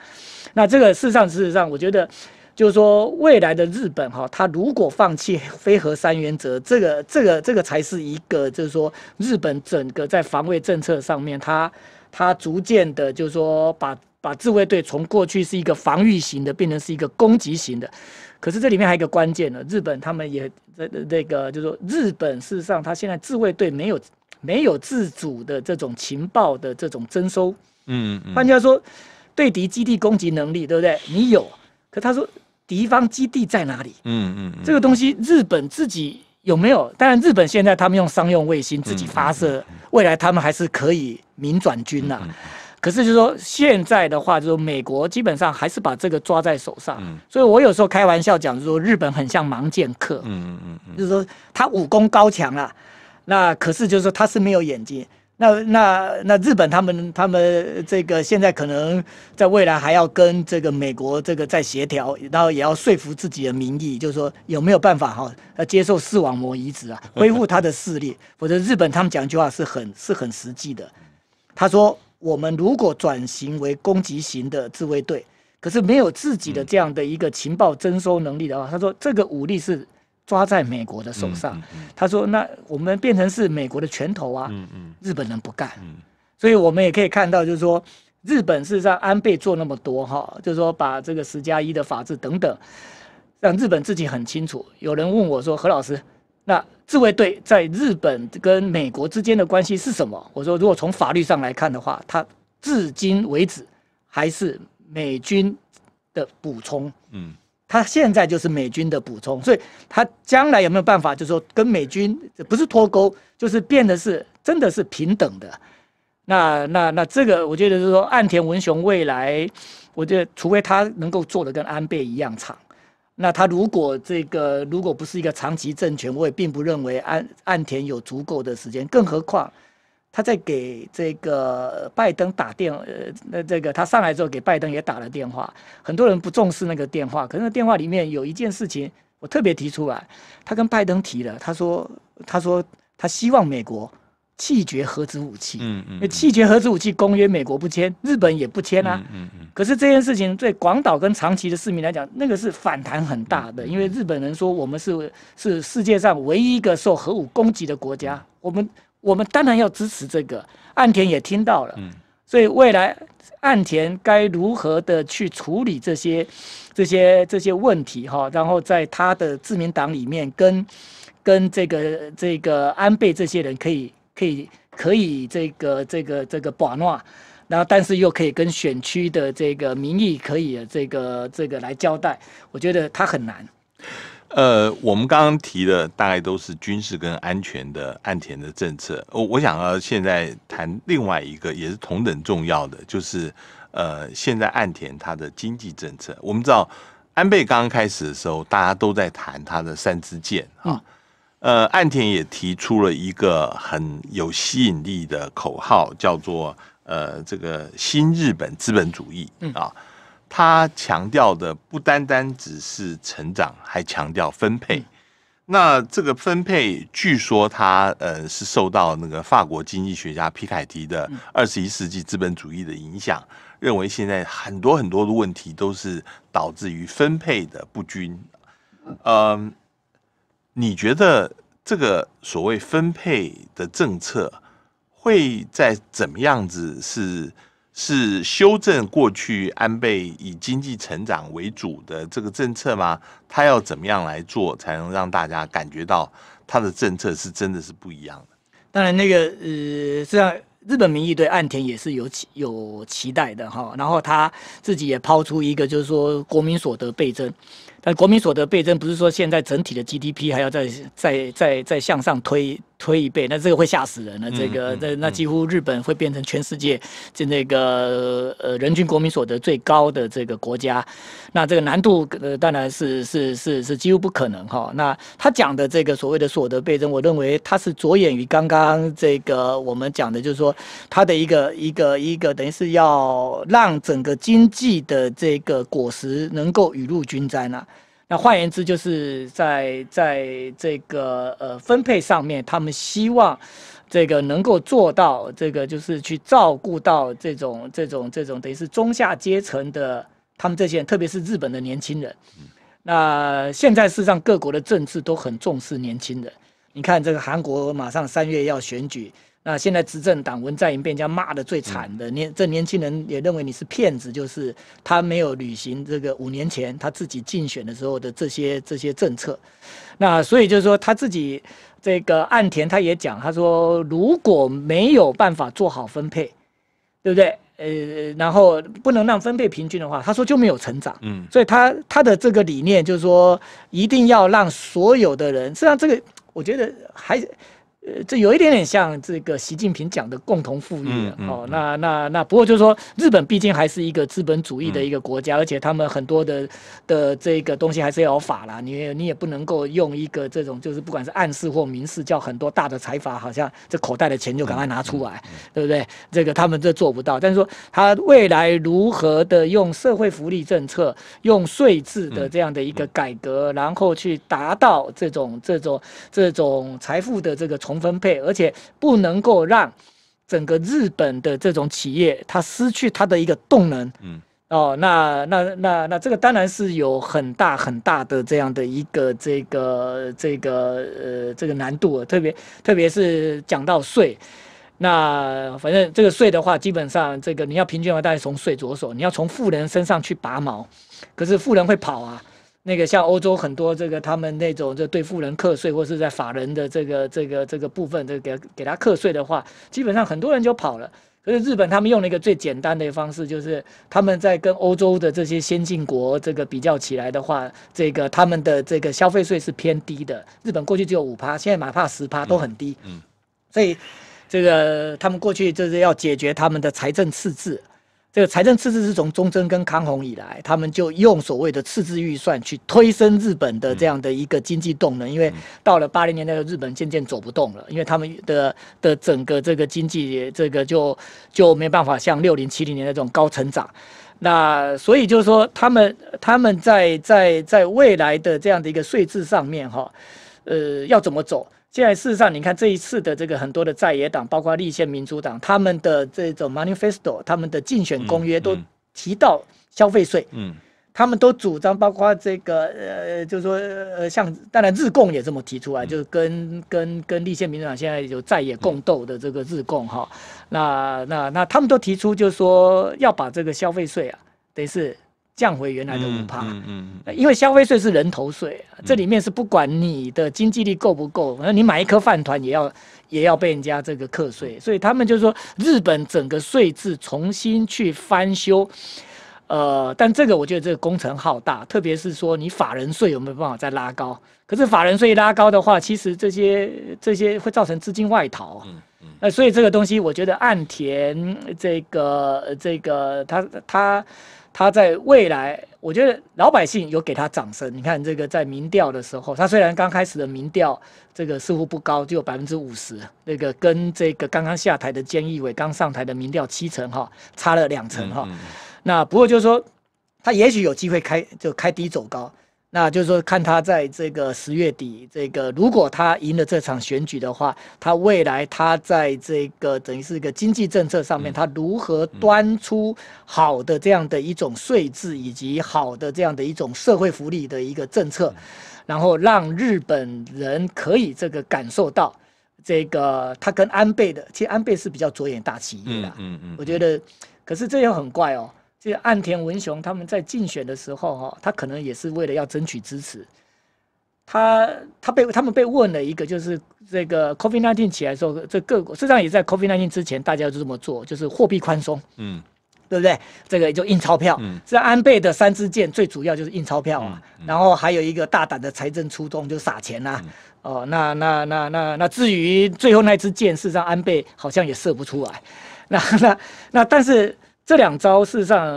那这个事实上，事实上，我觉得。就是说，未来的日本哈，它如果放弃非核三原则，这个、这个、这个才是一个，就是说，日本整个在防卫政策上面，它它逐渐的，就是说，把把自卫队从过去是一个防御型的，变成是一个攻击型的。可是这里面还有一个关键呢，日本他们也在那个，就是说，日本事实上，他现在自卫队没有没有自主的这种情报的这种征收，嗯，换句话说，对敌基地攻击能力，对不对？你有，可他说。敌方基地在哪里？嗯嗯，这个东西日本自己有没有？当然，日本现在他们用商用卫星自己发射，未来他们还是可以民转军呐。可是就是说，现在的话，就是美国基本上还是把这个抓在手上。所以我有时候开玩笑讲，说日本很像盲剑客。嗯嗯嗯，就是说他武功高强啊，那可是就是说他是没有眼睛。那那那日本他们他们这个现在可能在未来还要跟这个美国这个再协调，然后也要说服自己的民意，就是说有没有办法哈呃接受视网膜移植啊，恢复他的视力。否则日本他们讲一句话是很是很实际的，他说我们如果转型为攻击型的自卫队，可是没有自己的这样的一个情报征收能力的话，他说这个武力是。抓在美国的手上，他说：“那我们变成是美国的拳头啊！”日本人不干，所以我们也可以看到，就是说，日本事实上安倍做那么多哈，就是说把这个十加一的法制等等，让日本自己很清楚。有人问我说：“何老师，那自卫队在日本跟美国之间的关系是什么？”我说：“如果从法律上来看的话，它至今为止还是美军的补充。”嗯。他现在就是美军的补充，所以他将来有没有办法，就是说跟美军不是脱钩，就是变的是真的是平等的。那那那这个，我觉得是说岸田文雄未来，我觉得除非他能够做的跟安倍一样长，那他如果这个如果不是一个长期政权，我也并不认为岸岸田有足够的时间，更何况。他在给这个拜登打电，呃，那这个他上来之后给拜登也打了电话。很多人不重视那个电话，可是那电话里面有一件事情，我特别提出来。他跟拜登提了，他说：“ 他说他希望美国弃绝核子武器。”嗯嗯。那弃绝核子武器公约，美国不签，日本也不签啊。嗯嗯。可是这件事情对广岛跟长崎的市民来讲，那个是反弹很大的，因为日本人说我们是是世界上唯一一个受核武攻击的国家，我们。我们当然要支持这个，岸田也听到了，所以未来岸田该如何的去处理这些、这些、这些问题哈？然后在他的自民党里面，跟跟这个、这个安倍这些人可以、可以、可以这个、这个、这个把诺，然后但是又可以跟选区的这个民意可以这个、这个来交代，我觉得他很难。呃，我们刚刚提的大概都是军事跟安全的岸田的政策。我我想要现在谈另外一个，也是同等重要的，就是呃，现在岸田他的经济政策。我们知道安倍刚刚开始的时候，大家都在谈他的三支箭啊。呃，岸田也提出了一个很有吸引力的口号，叫做呃，这个新日本资本主义啊。他强调的不单单只是成长，还强调分配。那这个分配，据说他呃是受到那个法国经济学家皮凯迪的《二十一世纪资本主义》的影响，认为现在很多很多的问题都是导致于分配的不均。嗯，你觉得这个所谓分配的政策会在怎么样子是？是修正过去安倍以经济成长为主的这个政策吗？他要怎么样来做，才能让大家感觉到他的政策是真的是不一样的？当然，那个呃，这样日本民意对岸田也是有期有期待的哈。然后他自己也抛出一个，就是说国民所得倍增，但国民所得倍增不是说现在整体的 GDP 还要再再再再向上推。推一倍，那这个会吓死人。那这个，那那几乎日本会变成全世界就那个呃，人均国民所得最高的这个国家。那这个难度，呃，当然是是是是几乎不可能哈。那他讲的这个所谓的所得倍增，我认为他是着眼于刚刚这个我们讲的，就是说他的一个一个一个，等于是要让整个经济的这个果实能够雨露均沾啊。那换言之，就是在在这个呃分配上面，他们希望这个能够做到，这个就是去照顾到这种这种这种，等于是中下阶层的他们这些人，特别是日本的年轻人。那现在事实上，各国的政治都很重视年轻人。你看，这个韩国马上三月要选举。那现在执政党文在寅被人家骂的最惨的，年这年轻人也认为你是骗子，就是他没有履行这个五年前他自己竞选的时候的这些这些政策。那所以就是说他自己这个岸田他也讲，他说如果没有办法做好分配，对不对？呃，然后不能让分配平均的话，他说就没有成长。嗯，所以他他的这个理念就是说一定要让所有的人，实际上这个我觉得还。呃，这有一点点像这个习近平讲的共同富裕哦。那那那，不过就是说，日本毕竟还是一个资本主义的一个国家，而且他们很多的的这个东西还是要法啦。你你也不能够用一个这种，就是不管是暗示或明示，叫很多大的财阀，好像这口袋的钱就赶快拿出来，对不对？这个他们这做不到。但是说，他未来如何的用社会福利政策，用税制的这样的一个改革，然后去达到这种这种这种财富的这个重。分配，而且不能够让整个日本的这种企业它失去它的一个动能。嗯，哦，那那那那这个当然是有很大很大的这样的一个这个这个呃这个难度，特别特别是讲到税，那反正这个税的话，基本上这个你要平均的话，大概从税着手，你要从富人身上去拔毛，可是富人会跑啊。那个像欧洲很多这个他们那种就对富人课税，或是在法人的这个这个这个部分，这给给他课税的话，基本上很多人就跑了。可是日本他们用了一个最简单的一个方式，就是他们在跟欧洲的这些先进国这个比较起来的话，这个他们的这个消费税是偏低的。日本过去只有五趴，现在哪怕十趴都很低。嗯，所以这个他们过去就是要解决他们的财政赤字。这个财政赤字是从中贞跟康弘以来，他们就用所谓的赤字预算去推升日本的这样的一个经济动能。因为到了八零年代，日本渐渐走不动了，因为他们的的整个这个经济这个就就没办法像六零七零年那种高成长。那所以就是说，他们他们在在在未来的这样的一个税制上面哈，呃，要怎么走？现在事实上，你看这一次的这个很多的在野党，包括立宪民主党，他们的这种 manifesto，他们的竞选公约都提到消费税，嗯，他们都主张，包括这个呃，就是说，呃，像当然日共也这么提出来，就是跟跟跟立宪民主党现在有在野共斗的这个日共哈，那那那他们都提出，就是说要把这个消费税啊，等于是。降回原来的五趴，嗯嗯，因为消费税是人头税，这里面是不管你的经济力够不够，你买一颗饭团也要也要被人家这个课税，所以他们就说日本整个税制重新去翻修，呃，但这个我觉得这个工程浩大，特别是说你法人税有没有办法再拉高？可是法人税拉高的话，其实这些这些会造成资金外逃。那所以这个东西，我觉得岸田这个这个他他他在未来，我觉得老百姓有给他掌声。你看这个在民调的时候，他虽然刚开始的民调这个似乎不高，只有百分之五十，那个跟这个刚刚下台的菅义伟刚上台的民调七成哈差了两成哈。那不过就是说，他也许有机会开就开低走高。那就是说，看他在这个十月底，这个如果他赢了这场选举的话，他未来他在这个等于是一个经济政策上面，他如何端出好的这样的一种税制，以及好的这样的一种社会福利的一个政策，然后让日本人可以这个感受到这个他跟安倍的，其实安倍是比较着眼大企业的，嗯嗯，我觉得，可是这又很怪哦。这岸田文雄他们在竞选的时候，哈，他可能也是为了要争取支持。他他被他们被问了一个，就是这个 COVID-19 起来时候，这个实际上也在 COVID-19 之前，大家就这么做，就是货币宽松，嗯，对不对？这个就印钞票。这安倍的三支箭，最主要就是印钞票啊，然后还有一个大胆的财政出动，就撒钱呐。哦，那那那那那，至于最后那支箭，事实上安倍好像也射不出来。那那那，但是。这两招事实上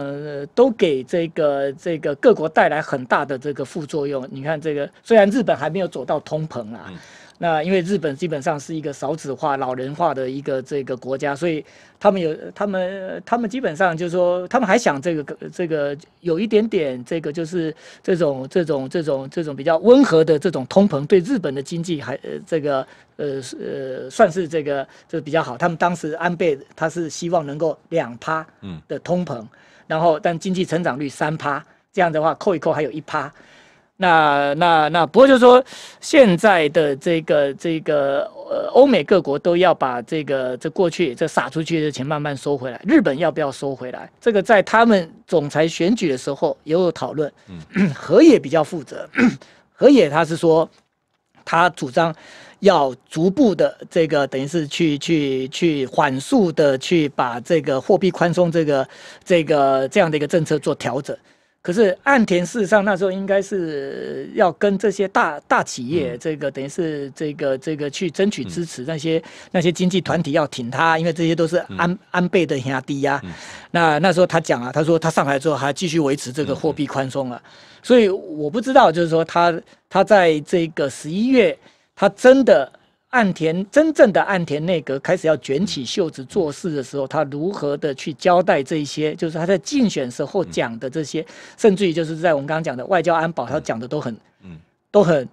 都给这个这个各国带来很大的这个副作用。你看，这个虽然日本还没有走到通膨啊。那因为日本基本上是一个少子化、老人化的一个这个国家，所以他们有他们他们基本上就是说，他们还想这个这个有一点点这个就是这种这种这种这种比较温和的这种通膨，对日本的经济还这个呃呃算是这个就是比较好。他们当时安倍他是希望能够两趴的通膨，然后但经济成长率三趴，这样的话扣一扣还有一趴。那那那，不过就是说，现在的这个这个呃，欧美各国都要把这个这过去这撒出去的钱慢慢收回来。日本要不要收回来？这个在他们总裁选举的时候也有讨论。嗯，河野比较负责，河野他是说，他主张要逐步的这个等于是去去去缓速的去把这个货币宽松这个这个这样的一个政策做调整。可是岸田事实上那时候应该是要跟这些大大企业，这个等于是这个这个去争取支持那些那些经济团体要挺他，因为这些都是安安倍的压低呀。那那时候他讲啊，他说他上台之后还继续维持这个货币宽松了，所以我不知道，就是说他他在这个十一月，他真的。岸田真正的岸田内阁开始要卷起袖子做事的时候，他如何的去交代这一些？就是他在竞选时候讲的这些，甚至于就是在我们刚刚讲的外交安保，他讲的都很，嗯，都很，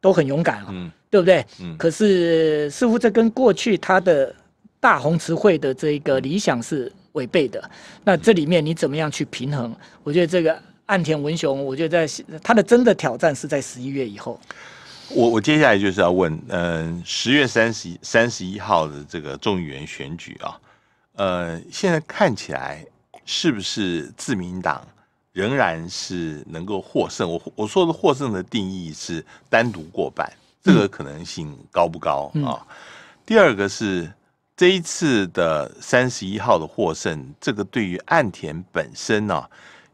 都很勇敢，嗯，对不对？嗯，可是似乎这跟过去他的大红词会的这个理想是违背的。那这里面你怎么样去平衡？我觉得这个岸田文雄，我觉得在他的真的挑战是在十一月以后。我我接下来就是要问，嗯，十月三十三十一号的这个众议员选举啊，呃，现在看起来是不是自民党仍然是能够获胜？我我说的获胜的定义是单独过半，这个可能性高不高啊？第二个是这一次的三十一号的获胜，这个对于岸田本身呢，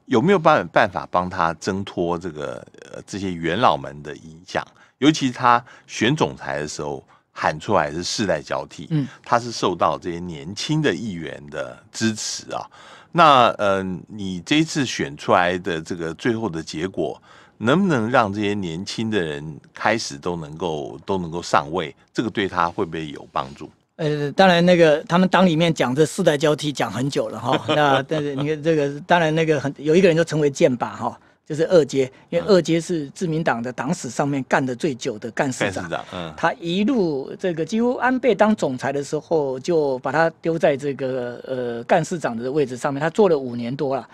有没有办办法帮他挣脱这个呃这些元老们的影响？尤其他选总裁的时候喊出来是世代交替，嗯，他是受到这些年轻的议员的支持啊。那呃，你这次选出来的这个最后的结果，能不能让这些年轻的人开始都能够都能够上位？这个对他会不会有帮助？呃，当然那个他们党里面讲这世代交替讲很久了哈。那但是你看这个，当然那个很有一个人就成为剑拔哈。就是二阶，因为二阶是自民党的党史上面干的最久的干事长，干事长，嗯，他一路这个几乎安倍当总裁的时候就把他丢在这个呃干事长的位置上面，他做了五年多了。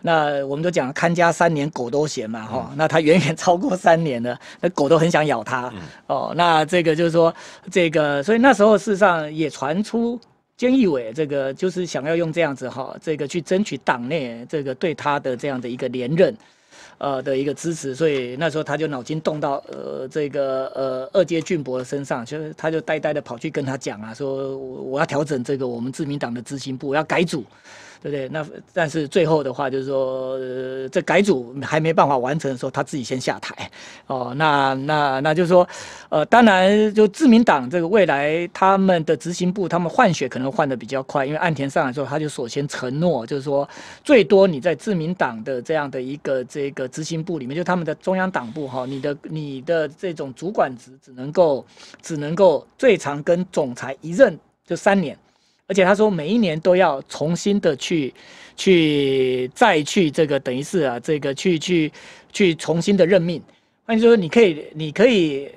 那我们都讲看家三年狗都嫌嘛哈，那他远远超过三年了，那狗都很想咬他哦。那这个就是说这个，所以那时候事实上也传出菅义伟这个就是想要用这样子哈，这个去争取党内这个对他的这样的一个连任。呃的一个支持，所以那时候他就脑筋动到呃这个呃二阶俊博的身上，就他就呆呆的跑去跟他讲啊，说我要调整这个我们自民党的执行部，我要改组。对不对？那但是最后的话，就是说，这改组还没办法完成的时候，他自己先下台哦。那那那就是说，呃，当然就自民党这个未来他们的执行部，他们换血可能换的比较快，因为岸田上来之后，他就首先承诺就是说，最多你在自民党的这样的一个这个执行部里面，就他们的中央党部哈，你的你的这种主管职只能够只能够最长跟总裁一任就三年。而且他说每一年都要重新的去，去再去这个等于是啊这个去去去重新的任命，那就说你可以你可以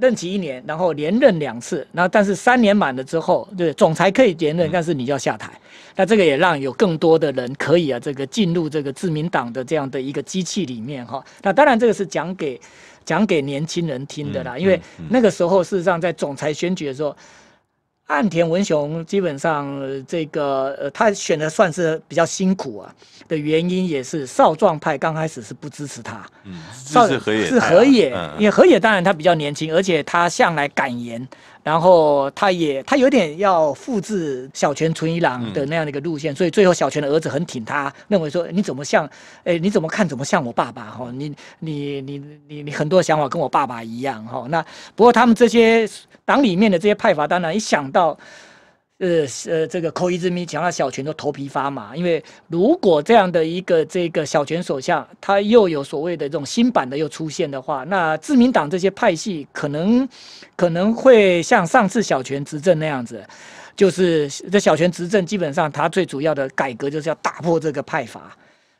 任期一年，然后连任两次，那但是三年满了之后，对，总裁可以连任，但是你就要下台。那这个也让有更多的人可以啊这个进入这个自民党的这样的一个机器里面哈。那当然这个是讲给讲给年轻人听的啦，因为那个时候事实上在总裁选举的时候。岸田文雄基本上这个呃，他选的算是比较辛苦啊。的原因也是少壮派刚开始是不支持他，嗯，是河野，是河野，也河野当然他比较年轻，而且他向来敢言。然后他也他有点要复制小泉纯一郎的那样的一个路线，所以最后小泉的儿子很挺他，认为说你怎么像，哎你怎么看怎么像我爸爸哈，你你你你你很多想法跟我爸爸一样哈。那不过他们这些党里面的这些派阀，当然一想到。呃，呃，这个扣一支咪，讲到小泉都头皮发麻。因为如果这样的一个这个小泉首相，他又有所谓的这种新版的又出现的话，那自民党这些派系可能可能会像上次小泉执政那样子，就是这小泉执政基本上他最主要的改革就是要打破这个派阀，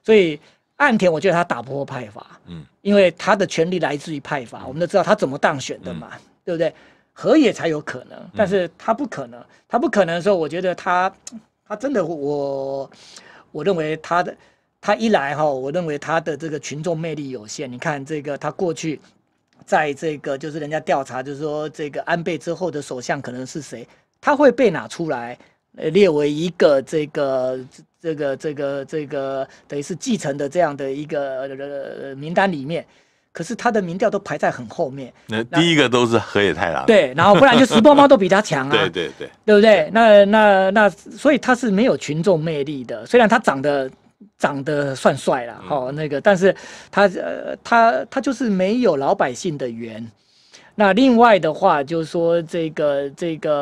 所以岸田我觉得他打破派阀，嗯，因为他的权力来自于派阀，我们都知道他怎么当选的嘛，对不对？何也才有可能，但是他不可能，他不可能说。我觉得他，他真的，我我认为他的他一来哈，我认为他的这个群众魅力有限。你看，这个他过去在这个就是人家调查，就是说这个安倍之后的首相可能是谁，他会被拿出来，列为一个这个这个这个这个等于是继承的这样的一个名单里面。可是他的民调都排在很后面，那第一个都是河野太郎，对，然后不然就石破猫都比他强啊，对对对，对不对？那那那，所以他是没有群众魅力的。虽然他长得长得算帅了哦，那个，但是他呃他他就是没有老百姓的缘。那另外的话，就是说这个这个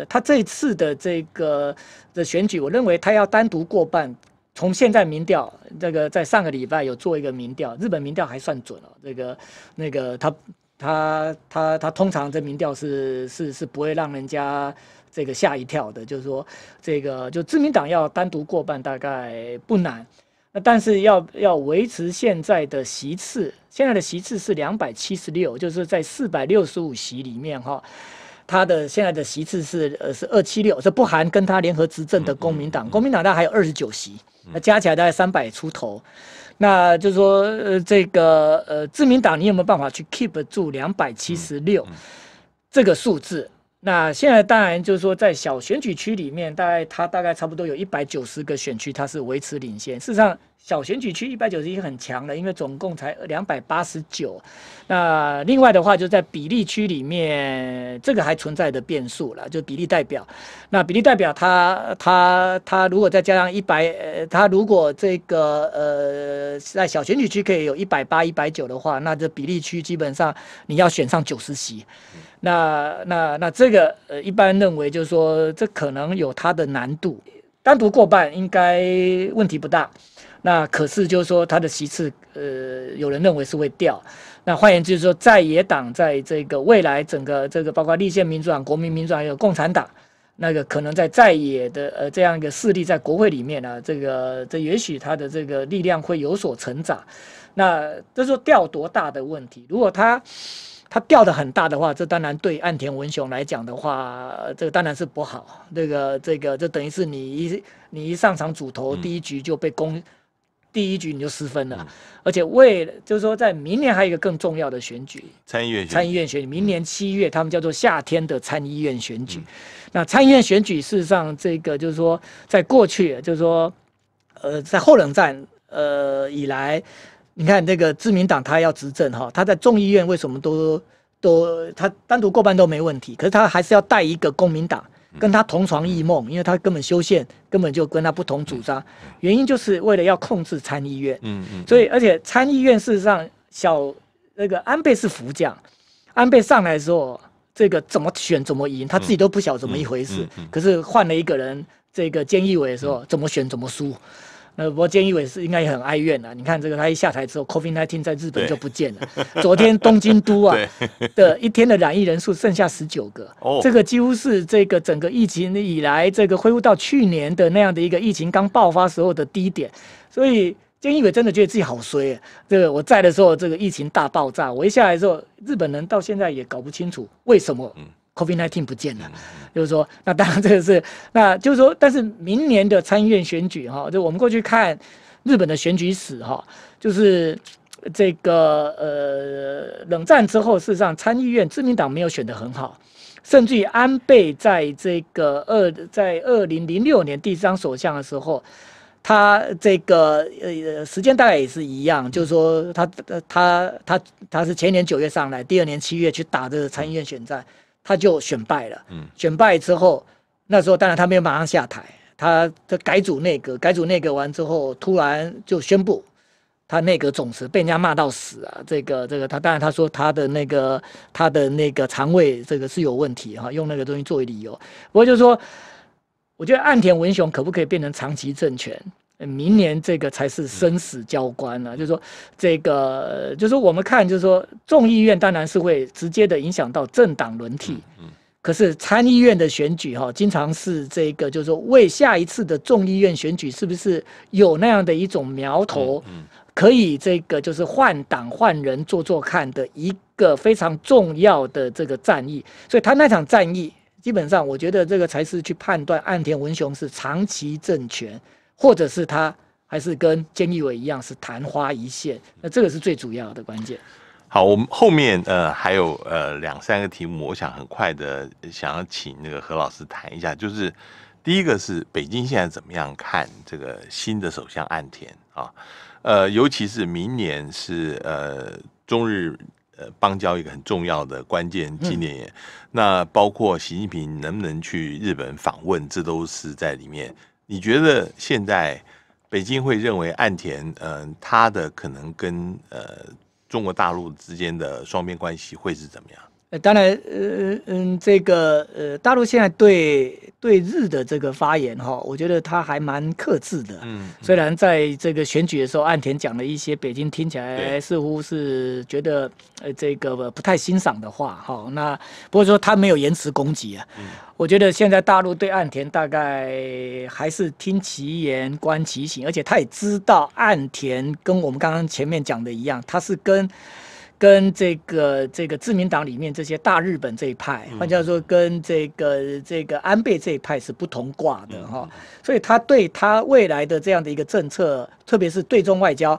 呃，他这次的这个的选举，我认为他要单独过半。从现在民调，这个在上个礼拜有做一个民调，日本民调还算准哦。这个，那个他他他他通常这民调是是是不会让人家这个吓一跳的，就是说这个就自民党要单独过半大概不难，那但是要要维持现在的席次，现在的席次是两百七十六，就是在四百六十五席里面哈，他的现在的席次是呃是二七六，是不含跟他联合执政的公民党，公民党他还有二十九席。那加起来大概三百出头，那就是说，呃，这个，呃，自民党你有没有办法去 keep 住两百七十六这个数字？那现在当然就是说，在小选举区里面，大概它大概差不多有一百九十个选区，它是维持领先。事实上。小选举区一百九十一很强了，因为总共才两百八十九。那另外的话，就在比例区里面，这个还存在的变数了，就比例代表。那比例代表他他他，如果再加上一百，他如果这个呃，在小选举区可以有一百八、一百九的话，那这比例区基本上你要选上九十席。那那那这个呃，一般认为就是说，这可能有它的难度。单独过半应该问题不大。那可是就是说，他的席次，呃，有人认为是会掉。那换言之，就说在野党在这个未来整个这个，包括立宪民主党、国民民主党还有共产党，那个可能在在野的呃这样一个势力在国会里面呢，这个这也许他的这个力量会有所成长。那这是掉多大的问题？如果他他掉的很大的话，这当然对岸田文雄来讲的话，这个当然是不好。这个这个就等于是你一你一上场主投，第一局就被攻。第一局你就失分了，而且为了就是说，在明年还有一个更重要的选举，参议院选举。参议院选举，明年七月他们叫做夏天的参议院选举。那参议院选举事实上，这个就是说，在过去就是说，呃，在后冷战呃以来，你看这个自民党他要执政哈，他在众议院为什么都都他单独过半都没问题，可是他还是要带一个公民党。跟他同床异梦，因为他根本修宪，根本就跟他不同主张。原因就是为了要控制参议院，嗯嗯。所以，而且参议院事实上，小那个安倍是福将，安倍上来的时候，这个怎么选怎么赢，他自己都不晓怎么一回事。可是换了一个人，这个菅义伟的时候，怎么选怎么输。那不过菅义伟是应该也很哀怨啊。你看这个，他一下台之后，Covid nineteen 在日本就不见了。昨天东京都啊，的一天的染疫人数剩下十九个，这个几乎是这个整个疫情以来这个恢复到去年的那样的一个疫情刚爆发时候的低点。所以菅义伟真的觉得自己好衰。这个我在的时候，这个疫情大爆炸，我一下来的后，候，日本人到现在也搞不清楚为什么。COVID n 9 e t 不见了，就是说，那当然这个是，那就是说，但是明年的参议院选举哈，就我们过去看日本的选举史哈，就是这个呃，冷战之后，事实上参议院自民党没有选得很好，甚至于安倍在这个二在二零零六年第三首相的时候，他这个呃时间大概也是一样，就是说他他他他是前年九月上来，第二年七月去打这个参议院选战。他就选败了，嗯，选败之后，那时候当然他没有马上下台，他在改组内阁，改组内阁完之后，突然就宣布他内阁总辞，被人家骂到死啊！这个这个他当然他说他的那个他的那个肠胃这个是有问题哈，用那个东西作为理由。不过就说，我觉得岸田文雄可不可以变成长期政权？明年这个才是生死交关呢，就是说，这个就是我们看，就是说众议院当然是会直接的影响到政党轮替，可是参议院的选举哈，经常是这个就是说为下一次的众议院选举是不是有那样的一种苗头，可以这个就是换党换人做做看的一个非常重要的这个战役，所以他那场战役基本上我觉得这个才是去判断岸田文雄是长期政权。或者是他还是跟监狱委一样是昙花一现，那这个是最主要的关键。好，我们后面呃还有呃两三个题目，我想很快的想要请那个何老师谈一下，就是第一个是北京现在怎么样看这个新的首相岸田啊，呃，尤其是明年是呃中日呃邦交一个很重要的关键纪念日，那包括习近平能不能去日本访问，这都是在里面。你觉得现在北京会认为岸田呃他的可能跟呃中国大陆之间的双边关系会是怎么样？呃，当然，呃，嗯，这个呃，大陆现在对对日的这个发言哈，我觉得他还蛮克制的。嗯。虽然在这个选举的时候，岸田讲了一些北京听起来似乎是觉得呃这个不太欣赏的话哈，那不过说他没有延迟攻击啊。嗯我觉得现在大陆对岸田大概还是听其言观其行，而且他也知道岸田跟我们刚刚前面讲的一样，他是跟，跟这个这个自民党里面这些大日本这一派，换句话说，跟这个这个安倍这一派是不同挂的哈，所以他对他未来的这样的一个政策，特别是对中外交。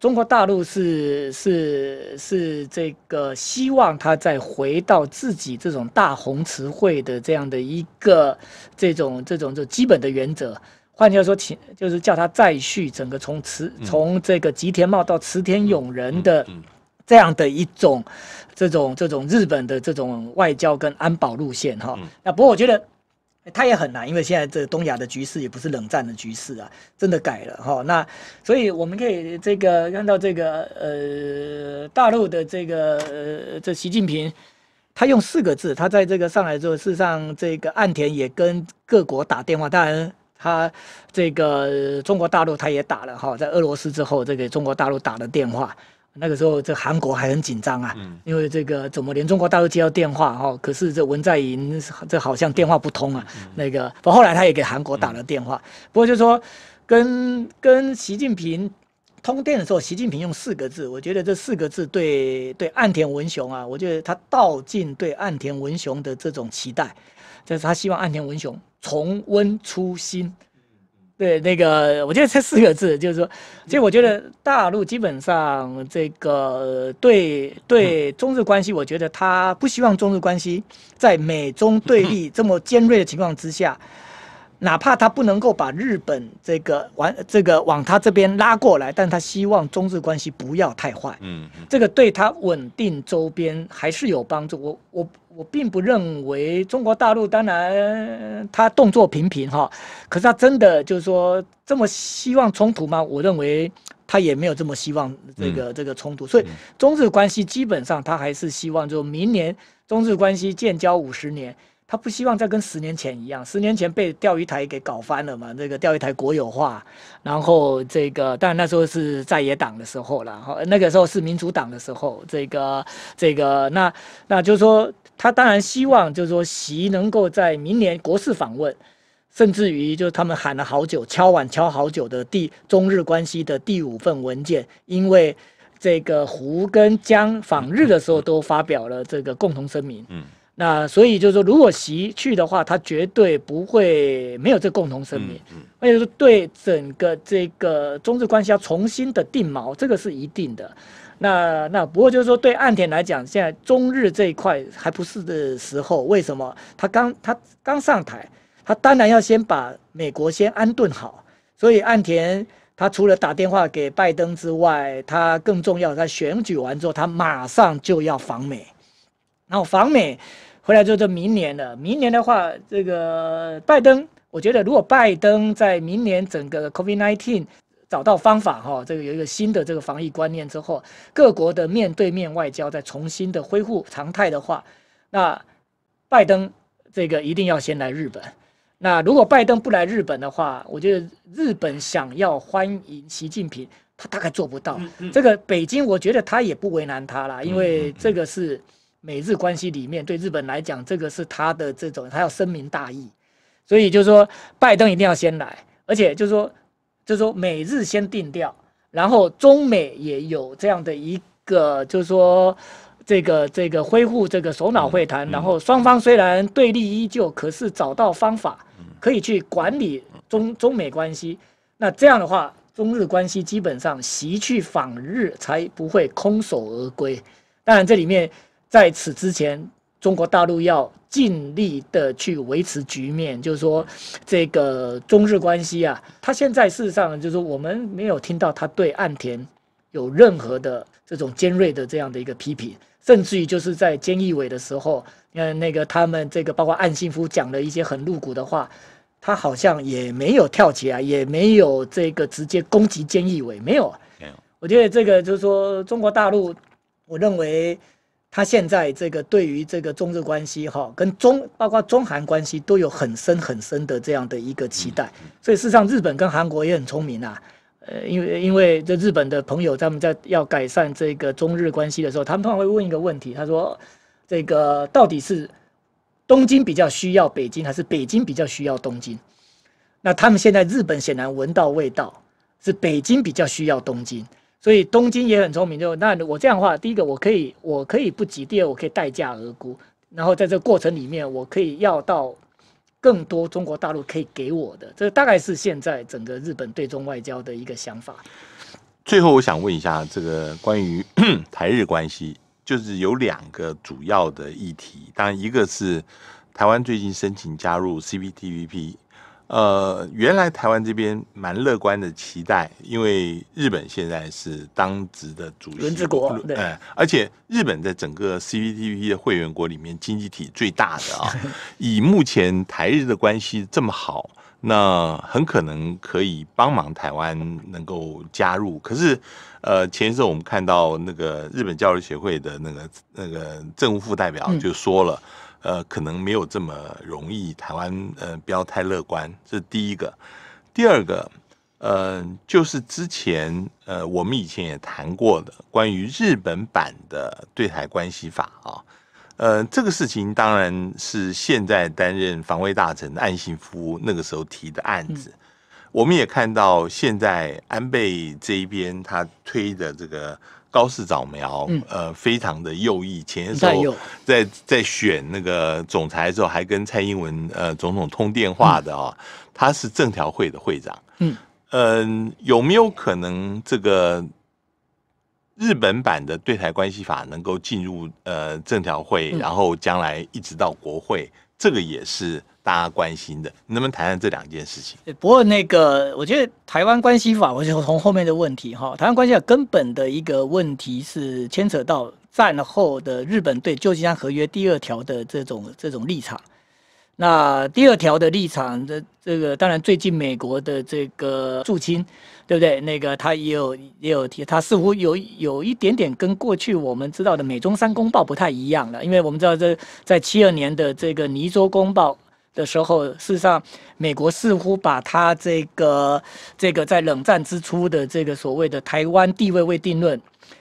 中国大陆是是是这个希望他再回到自己这种大红词会的这样的一个这种这种这基本的原则，换句话说，就是叫他再续整个从词从这个吉田茂到池田勇人的这样的一种这种这种日本的这种外交跟安保路线哈。那不过我觉得。他也很难，因为现在这东亚的局势也不是冷战的局势啊，真的改了哈。那所以我们可以这个看到这个呃大陆的这个呃这习近平，他用四个字，他在这个上海之后，事实上这个岸田也跟各国打电话，当然他这个中国大陆他也打了哈，在俄罗斯之后，这个中国大陆打了电话。那个时候，这韩国还很紧张啊，因为这个怎么连中国大陆接到电话哈？可是这文在寅这好像电话不通啊。那个，不后来他也给韩国打了电话，不过就是说跟跟习近平通电的时候，习近平用四个字，我觉得这四个字对对岸田文雄啊，我觉得他道尽对岸田文雄的这种期待，就是他希望岸田文雄重温初心。对，那个我觉得这四个字就是说，其实我觉得大陆基本上这个对对中日关系，我觉得他不希望中日关系在美中对立这么尖锐的情况之下，哪怕他不能够把日本这个往这个往他这边拉过来，但他希望中日关系不要太坏，嗯，这个对他稳定周边还是有帮助。我我。我并不认为中国大陆，当然他动作频频哈，可是他真的就是说这么希望冲突吗？我认为他也没有这么希望这个这个冲突。所以中日关系基本上他还是希望，就明年中日关系建交五十年，他不希望再跟十年前一样，十年前被钓鱼台给搞翻了嘛？这个钓鱼台国有化，然后这个但然那时候是在野党的时候了哈，那个时候是民主党的时候，这个这个那那就是说。他当然希望，就是说，习能够在明年国事访问，甚至于就是他们喊了好久、敲碗敲好久的中日关系的第五份文件，因为这个胡跟江访日的时候都发表了这个共同声明。嗯，那所以就是说，如果习去的话，他绝对不会没有这共同声明，而且是对整个这个中日关系要重新的定锚，这个是一定的。那那不过就是说，对岸田来讲，现在中日这一块还不是的时候。为什么？他刚他刚上台，他当然要先把美国先安顿好。所以岸田他除了打电话给拜登之外，他更重要，他选举完之后，他马上就要访美。然后访美回来之后，就明年了。明年的话，这个拜登，我觉得如果拜登在明年整个 COVID-19 找到方法哈，这个有一个新的这个防疫观念之后，各国的面对面外交再重新的恢复常态的话，那拜登这个一定要先来日本。那如果拜登不来日本的话，我觉得日本想要欢迎习近平，他大概做不到。这个北京，我觉得他也不为难他啦，因为这个是美日关系里面对日本来讲，这个是他的这种他要深明大义，所以就是说拜登一定要先来，而且就是说。就是说，美日先定调，然后中美也有这样的一个，就是说，这个这个恢复这个首脑会谈，然后双方虽然对立依旧，可是找到方法可以去管理中中美关系。那这样的话，中日关系基本上习去访日才不会空手而归。当然，这里面在此之前。中国大陆要尽力的去维持局面，就是说，这个中日关系啊，他现在事实上就是我们没有听到他对岸田有任何的这种尖锐的这样的一个批评，甚至于就是在菅义伟的时候，嗯，那个他们这个包括岸信夫讲了一些很露骨的话，他好像也没有跳起来，也没有这个直接攻击菅义伟，没有，没有。我觉得这个就是说，中国大陆，我认为。他现在这个对于这个中日关系哈，跟中包括中韩关系都有很深很深的这样的一个期待，所以事实上日本跟韩国也很聪明啊，呃，因为因为这日本的朋友他们在要改善这个中日关系的时候，他们通常会问一个问题，他说这个到底是东京比较需要北京，还是北京比较需要东京？那他们现在日本显然闻到味道，是北京比较需要东京。所以东京也很聪明，就那我这样的话，第一个我可以我可以不急，第二我可以待价而沽，然后在这个过程里面，我可以要到更多中国大陆可以给我的，这个大概是现在整个日本对中外交的一个想法。最后我想问一下，这个关于 台日关系，就是有两个主要的议题，当然一个是台湾最近申请加入 CPTPP。呃，原来台湾这边蛮乐观的期待，因为日本现在是当值的主席，对，而且日本在整个 c p t p 的会员国里面经济体最大的啊。以目前台日的关系这么好，那很可能可以帮忙台湾能够加入。可是，呃，前一阵我们看到那个日本教育协会的那个那个政务副代表就说了。呃，可能没有这么容易。台湾呃，不要太乐观，这是第一个。第二个，呃，就是之前呃，我们以前也谈过的关于日本版的对台关系法啊。呃，这个事情当然是现在担任防卫大臣的岸信夫那个时候提的案子。我们也看到现在安倍这一边他推的这个。高市早苗，呃，非常的右翼，前一阵在在选那个总裁的时候，还跟蔡英文呃总统通电话的啊，他是政调会的会长。嗯，呃，有没有可能这个日本版的对台关系法能够进入呃政调会，然后将来一直到国会？这个也是。大家关心的，能不能谈谈这两件事情？不过那个，我觉得台湾关系法，我就从后面的问题哈，台湾关系法根本的一个问题是牵扯到战后的日本对旧金山合约第二条的这种这种立场。那第二条的立场，这这个当然最近美国的这个驻青，对不对？那个他也有也有提，他似乎有有一点点跟过去我们知道的美中三公报不太一样了，因为我们知道这在七二年的这个泥州公报。的时候，事实上，美国似乎把他这个这个在冷战之初的这个所谓的台湾地位未定论，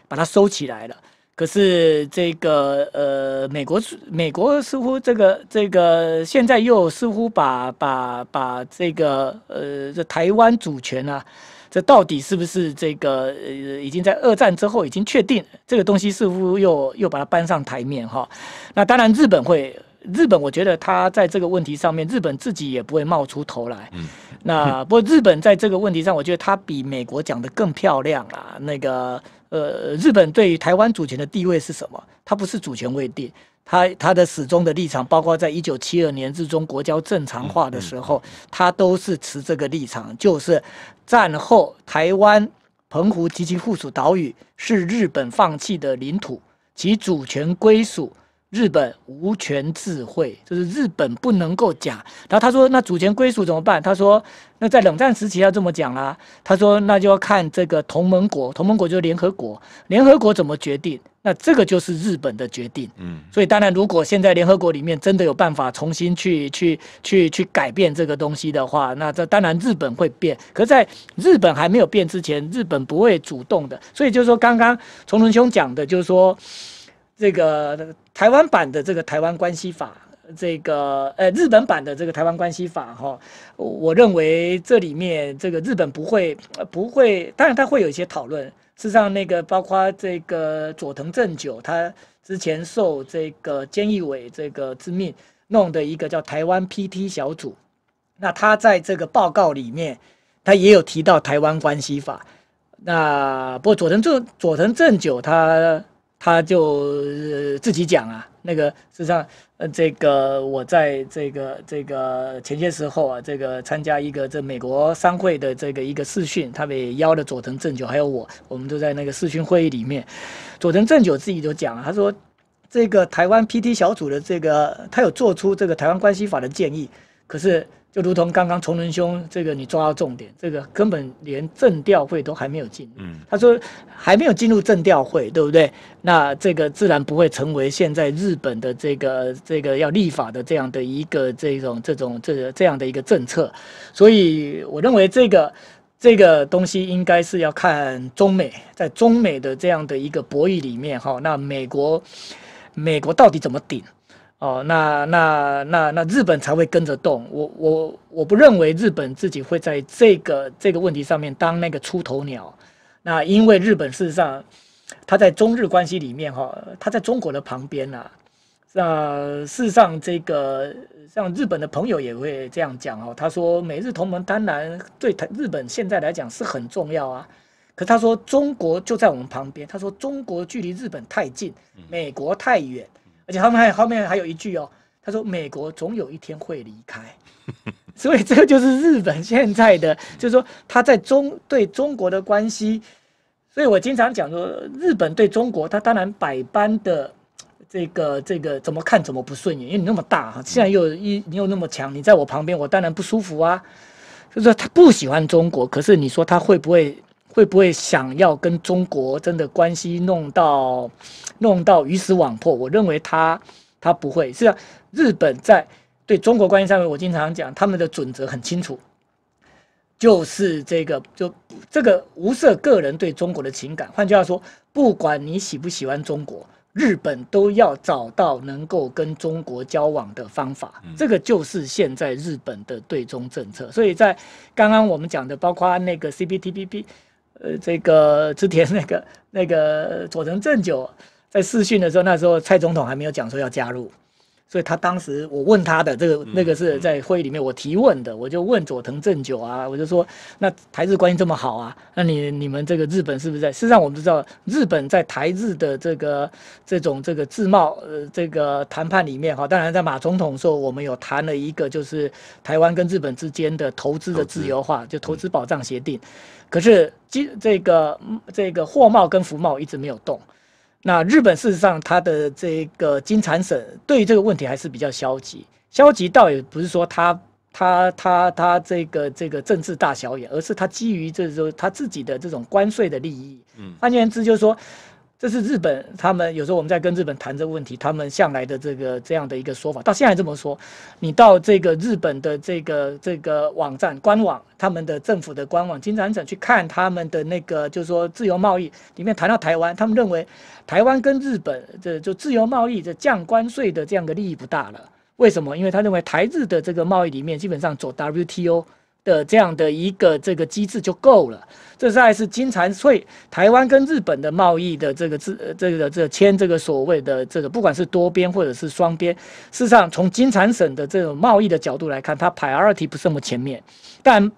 把它收起来了。可是，这个呃，美国美国似乎这个这个现在又似乎把把把这个呃这台湾主权啊，这到底是不是这个呃已经在二战之后已经确定这个东西，似乎又又把它搬上台面哈。那当然，日本会。日本，我觉得他在这个问题上面，日本自己也不会冒出头来。嗯，那 不过日本在这个问题上，我觉得他比美国讲的更漂亮啊。那个，呃，日本对于台湾主权的地位是什么？它不是主权未定，它它的始终的立场，包括在一九七二年日中国交正常化的时候，它都是持这个立场，就是战后台湾、澎湖及其附属岛屿是日本放弃的领土，其主权归属。日本无权智慧，就是日本不能够讲。然后他说：“那主权归属怎么办？”他说：“那在冷战时期要这么讲啦。”他说：“那就要看这个同盟国，同盟国就是联合国，联合国怎么决定？那这个就是日本的决定。”嗯，所以当然，如果现在联合国里面真的有办法重新去、去、去、去改变这个东西的话，那这当然日本会变。可在日本还没有变之前，日本不会主动的。所以就是说，刚刚崇伦兄讲的，就是说。这个台湾版的这个台湾关系法，这个呃日本版的这个台湾关系法哈，我认为这里面这个日本不会不会，当然他会有一些讨论。事实上，那个包括这个佐藤正久他之前受这个菅义伟这个之命弄的一个叫台湾 PT 小组，那他在这个报告里面他也有提到台湾关系法。那不过佐藤正佐藤正久他。他就自己讲啊，那个实际上，呃，这个我在这个这个前些时候啊，这个参加一个这美国商会的这个一个视讯，他被邀的佐藤正久还有我，我们都在那个视讯会议里面。佐藤正久自己就讲了，他说这个台湾 PT 小组的这个他有做出这个台湾关系法的建议，可是。就如同刚刚崇仁兄这个你抓到重点，这个根本连政调会都还没有进，嗯，他说还没有进入政调会，对不对？那这个自然不会成为现在日本的这个这个要立法的这样的一个这种这种这个这样的一个政策，所以我认为这个这个东西应该是要看中美在中美的这样的一个博弈里面哈，那美国美国到底怎么顶？哦，那那那那日本才会跟着动。我我我不认为日本自己会在这个这个问题上面当那个出头鸟。那因为日本事实上他在中日关系里面哈，他在中国的旁边呐。那事实上这个像日本的朋友也会这样讲哦。他说美日同盟当然对他日本现在来讲是很重要啊。可他说中国就在我们旁边。他说中国距离日本太近，美国太远。而且他们还后面还有一句哦，他说美国总有一天会离开，所以这个就是日本现在的，就是说他在中对中国的关系，所以我经常讲说日本对中国，他当然百般的这个这个怎么看怎么不顺眼，因为你那么大哈，现在又一你又那么强，你在我旁边，我当然不舒服啊，就是他不喜欢中国，可是你说他会不会？会不会想要跟中国真的关系弄到，弄到鱼死网破？我认为他他不会。是日本在对中国关系上面，我经常讲他们的准则很清楚，就是这个就这个无色个人对中国的情感。换句话说，不管你喜不喜欢中国，日本都要找到能够跟中国交往的方法。这个就是现在日本的对中政策。所以在刚刚我们讲的，包括那个 CPTPP。呃，这个之前那个那个佐藤正久在试训的时候，那时候蔡总统还没有讲说要加入。所以他当时，我问他的这个那个是在会议里面我提问的，我就问佐藤正久啊，我就说那台日关系这么好啊，那你你们这个日本是不是在？实上我们都知道日本在台日的这个这种这个自贸呃这个谈判里面哈，当然在马总统时候我们有谈了一个就是台湾跟日本之间的投资的自由化，就投资保障协定，可是今这个这个货贸跟服贸一直没有动。那日本事实上，它的这个金产省对于这个问题还是比较消极。消极倒也不是说他他他他这个这个政治大小眼，而是他基于这种候他自己的这种关税的利益。嗯，换言之，就是说，这是日本他们有时候我们在跟日本谈这个问题，他们向来的这个这样的一个说法，到现在这么说。你到这个日本的这个这个网站官网，他们的政府的官网金铲省去看他们的那个，就是说自由贸易里面谈到台湾，他们认为。台湾跟日本这就自由贸易的降关税的这样的利益不大了，为什么？因为他认为台日的这个贸易里面基本上走 WTO 的这样的一个这个机制就够了。这在是金铲税，台湾跟日本的贸易的这个这这个这签这个所谓的这个不管是多边或者是双边，事实上从金铲省的这种贸易的角度来看，它排 RT 不是那么全面，但。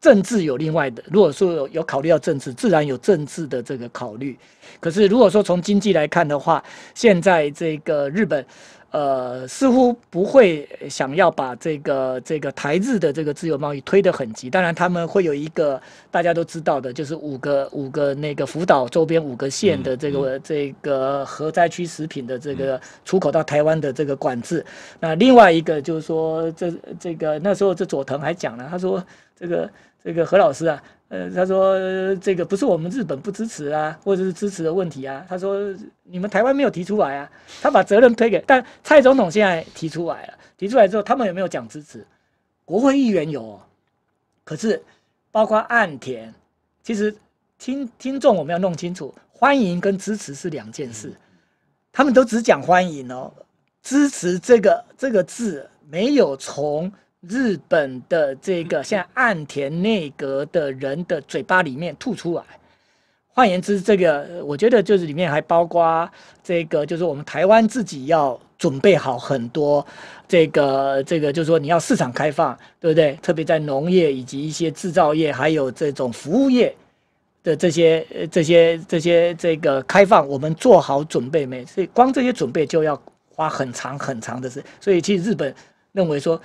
政治有另外的，如果说有考虑到政治，自然有政治的这个考虑。可是如果说从经济来看的话，现在这个日本。呃，似乎不会想要把这个这个台日的这个自由贸易推得很急。当然，他们会有一个大家都知道的，就是五个五个那个福岛周边五个县的这个这个核灾区食品的这个出口到台湾的这个管制。那另外一个就是说，这这个那时候这佐藤还讲了，他说这个。这个何老师啊，呃，他说这个不是我们日本不支持啊，或者是支持的问题啊。他说你们台湾没有提出来啊，他把责任推给。但蔡总统现在提出来了，提出来之后，他们有没有讲支持？国会议员有，可是包括岸田，其实听听众我们要弄清楚，欢迎跟支持是两件事。他们都只讲欢迎哦，支持这个这个字没有从。日本的这个像岸田内阁的人的嘴巴里面吐出来，换言之，这个我觉得就是里面还包括这个，就是我们台湾自己要准备好很多，这个这个就是说你要市场开放，对不对？特别在农业以及一些制造业，还有这种服务业的这些这些这些这个开放，我们做好准备没？所以光这些准备就要花很长很长的间。所以其实日本认为说。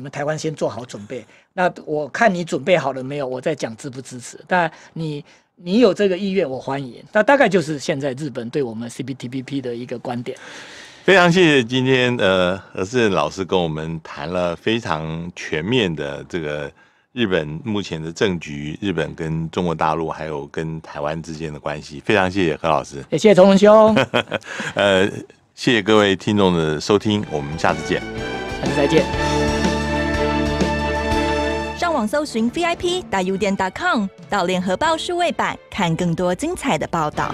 你们台湾先做好准备，那我看你准备好了没有？我再讲支不支持。但你你有这个意愿，我欢迎。那大概就是现在日本对我们 CPTPP 的一个观点。非常谢谢今天呃何志老师跟我们谈了非常全面的这个日本目前的政局、日本跟中国大陆还有跟台湾之间的关系。非常谢谢何老师，也谢谢同文兄。呃，谢谢各位听众的收听，我们下次见，下次再见。搜寻 VIP 大 U 店 .com 到联合报数位版，看更多精彩的报道。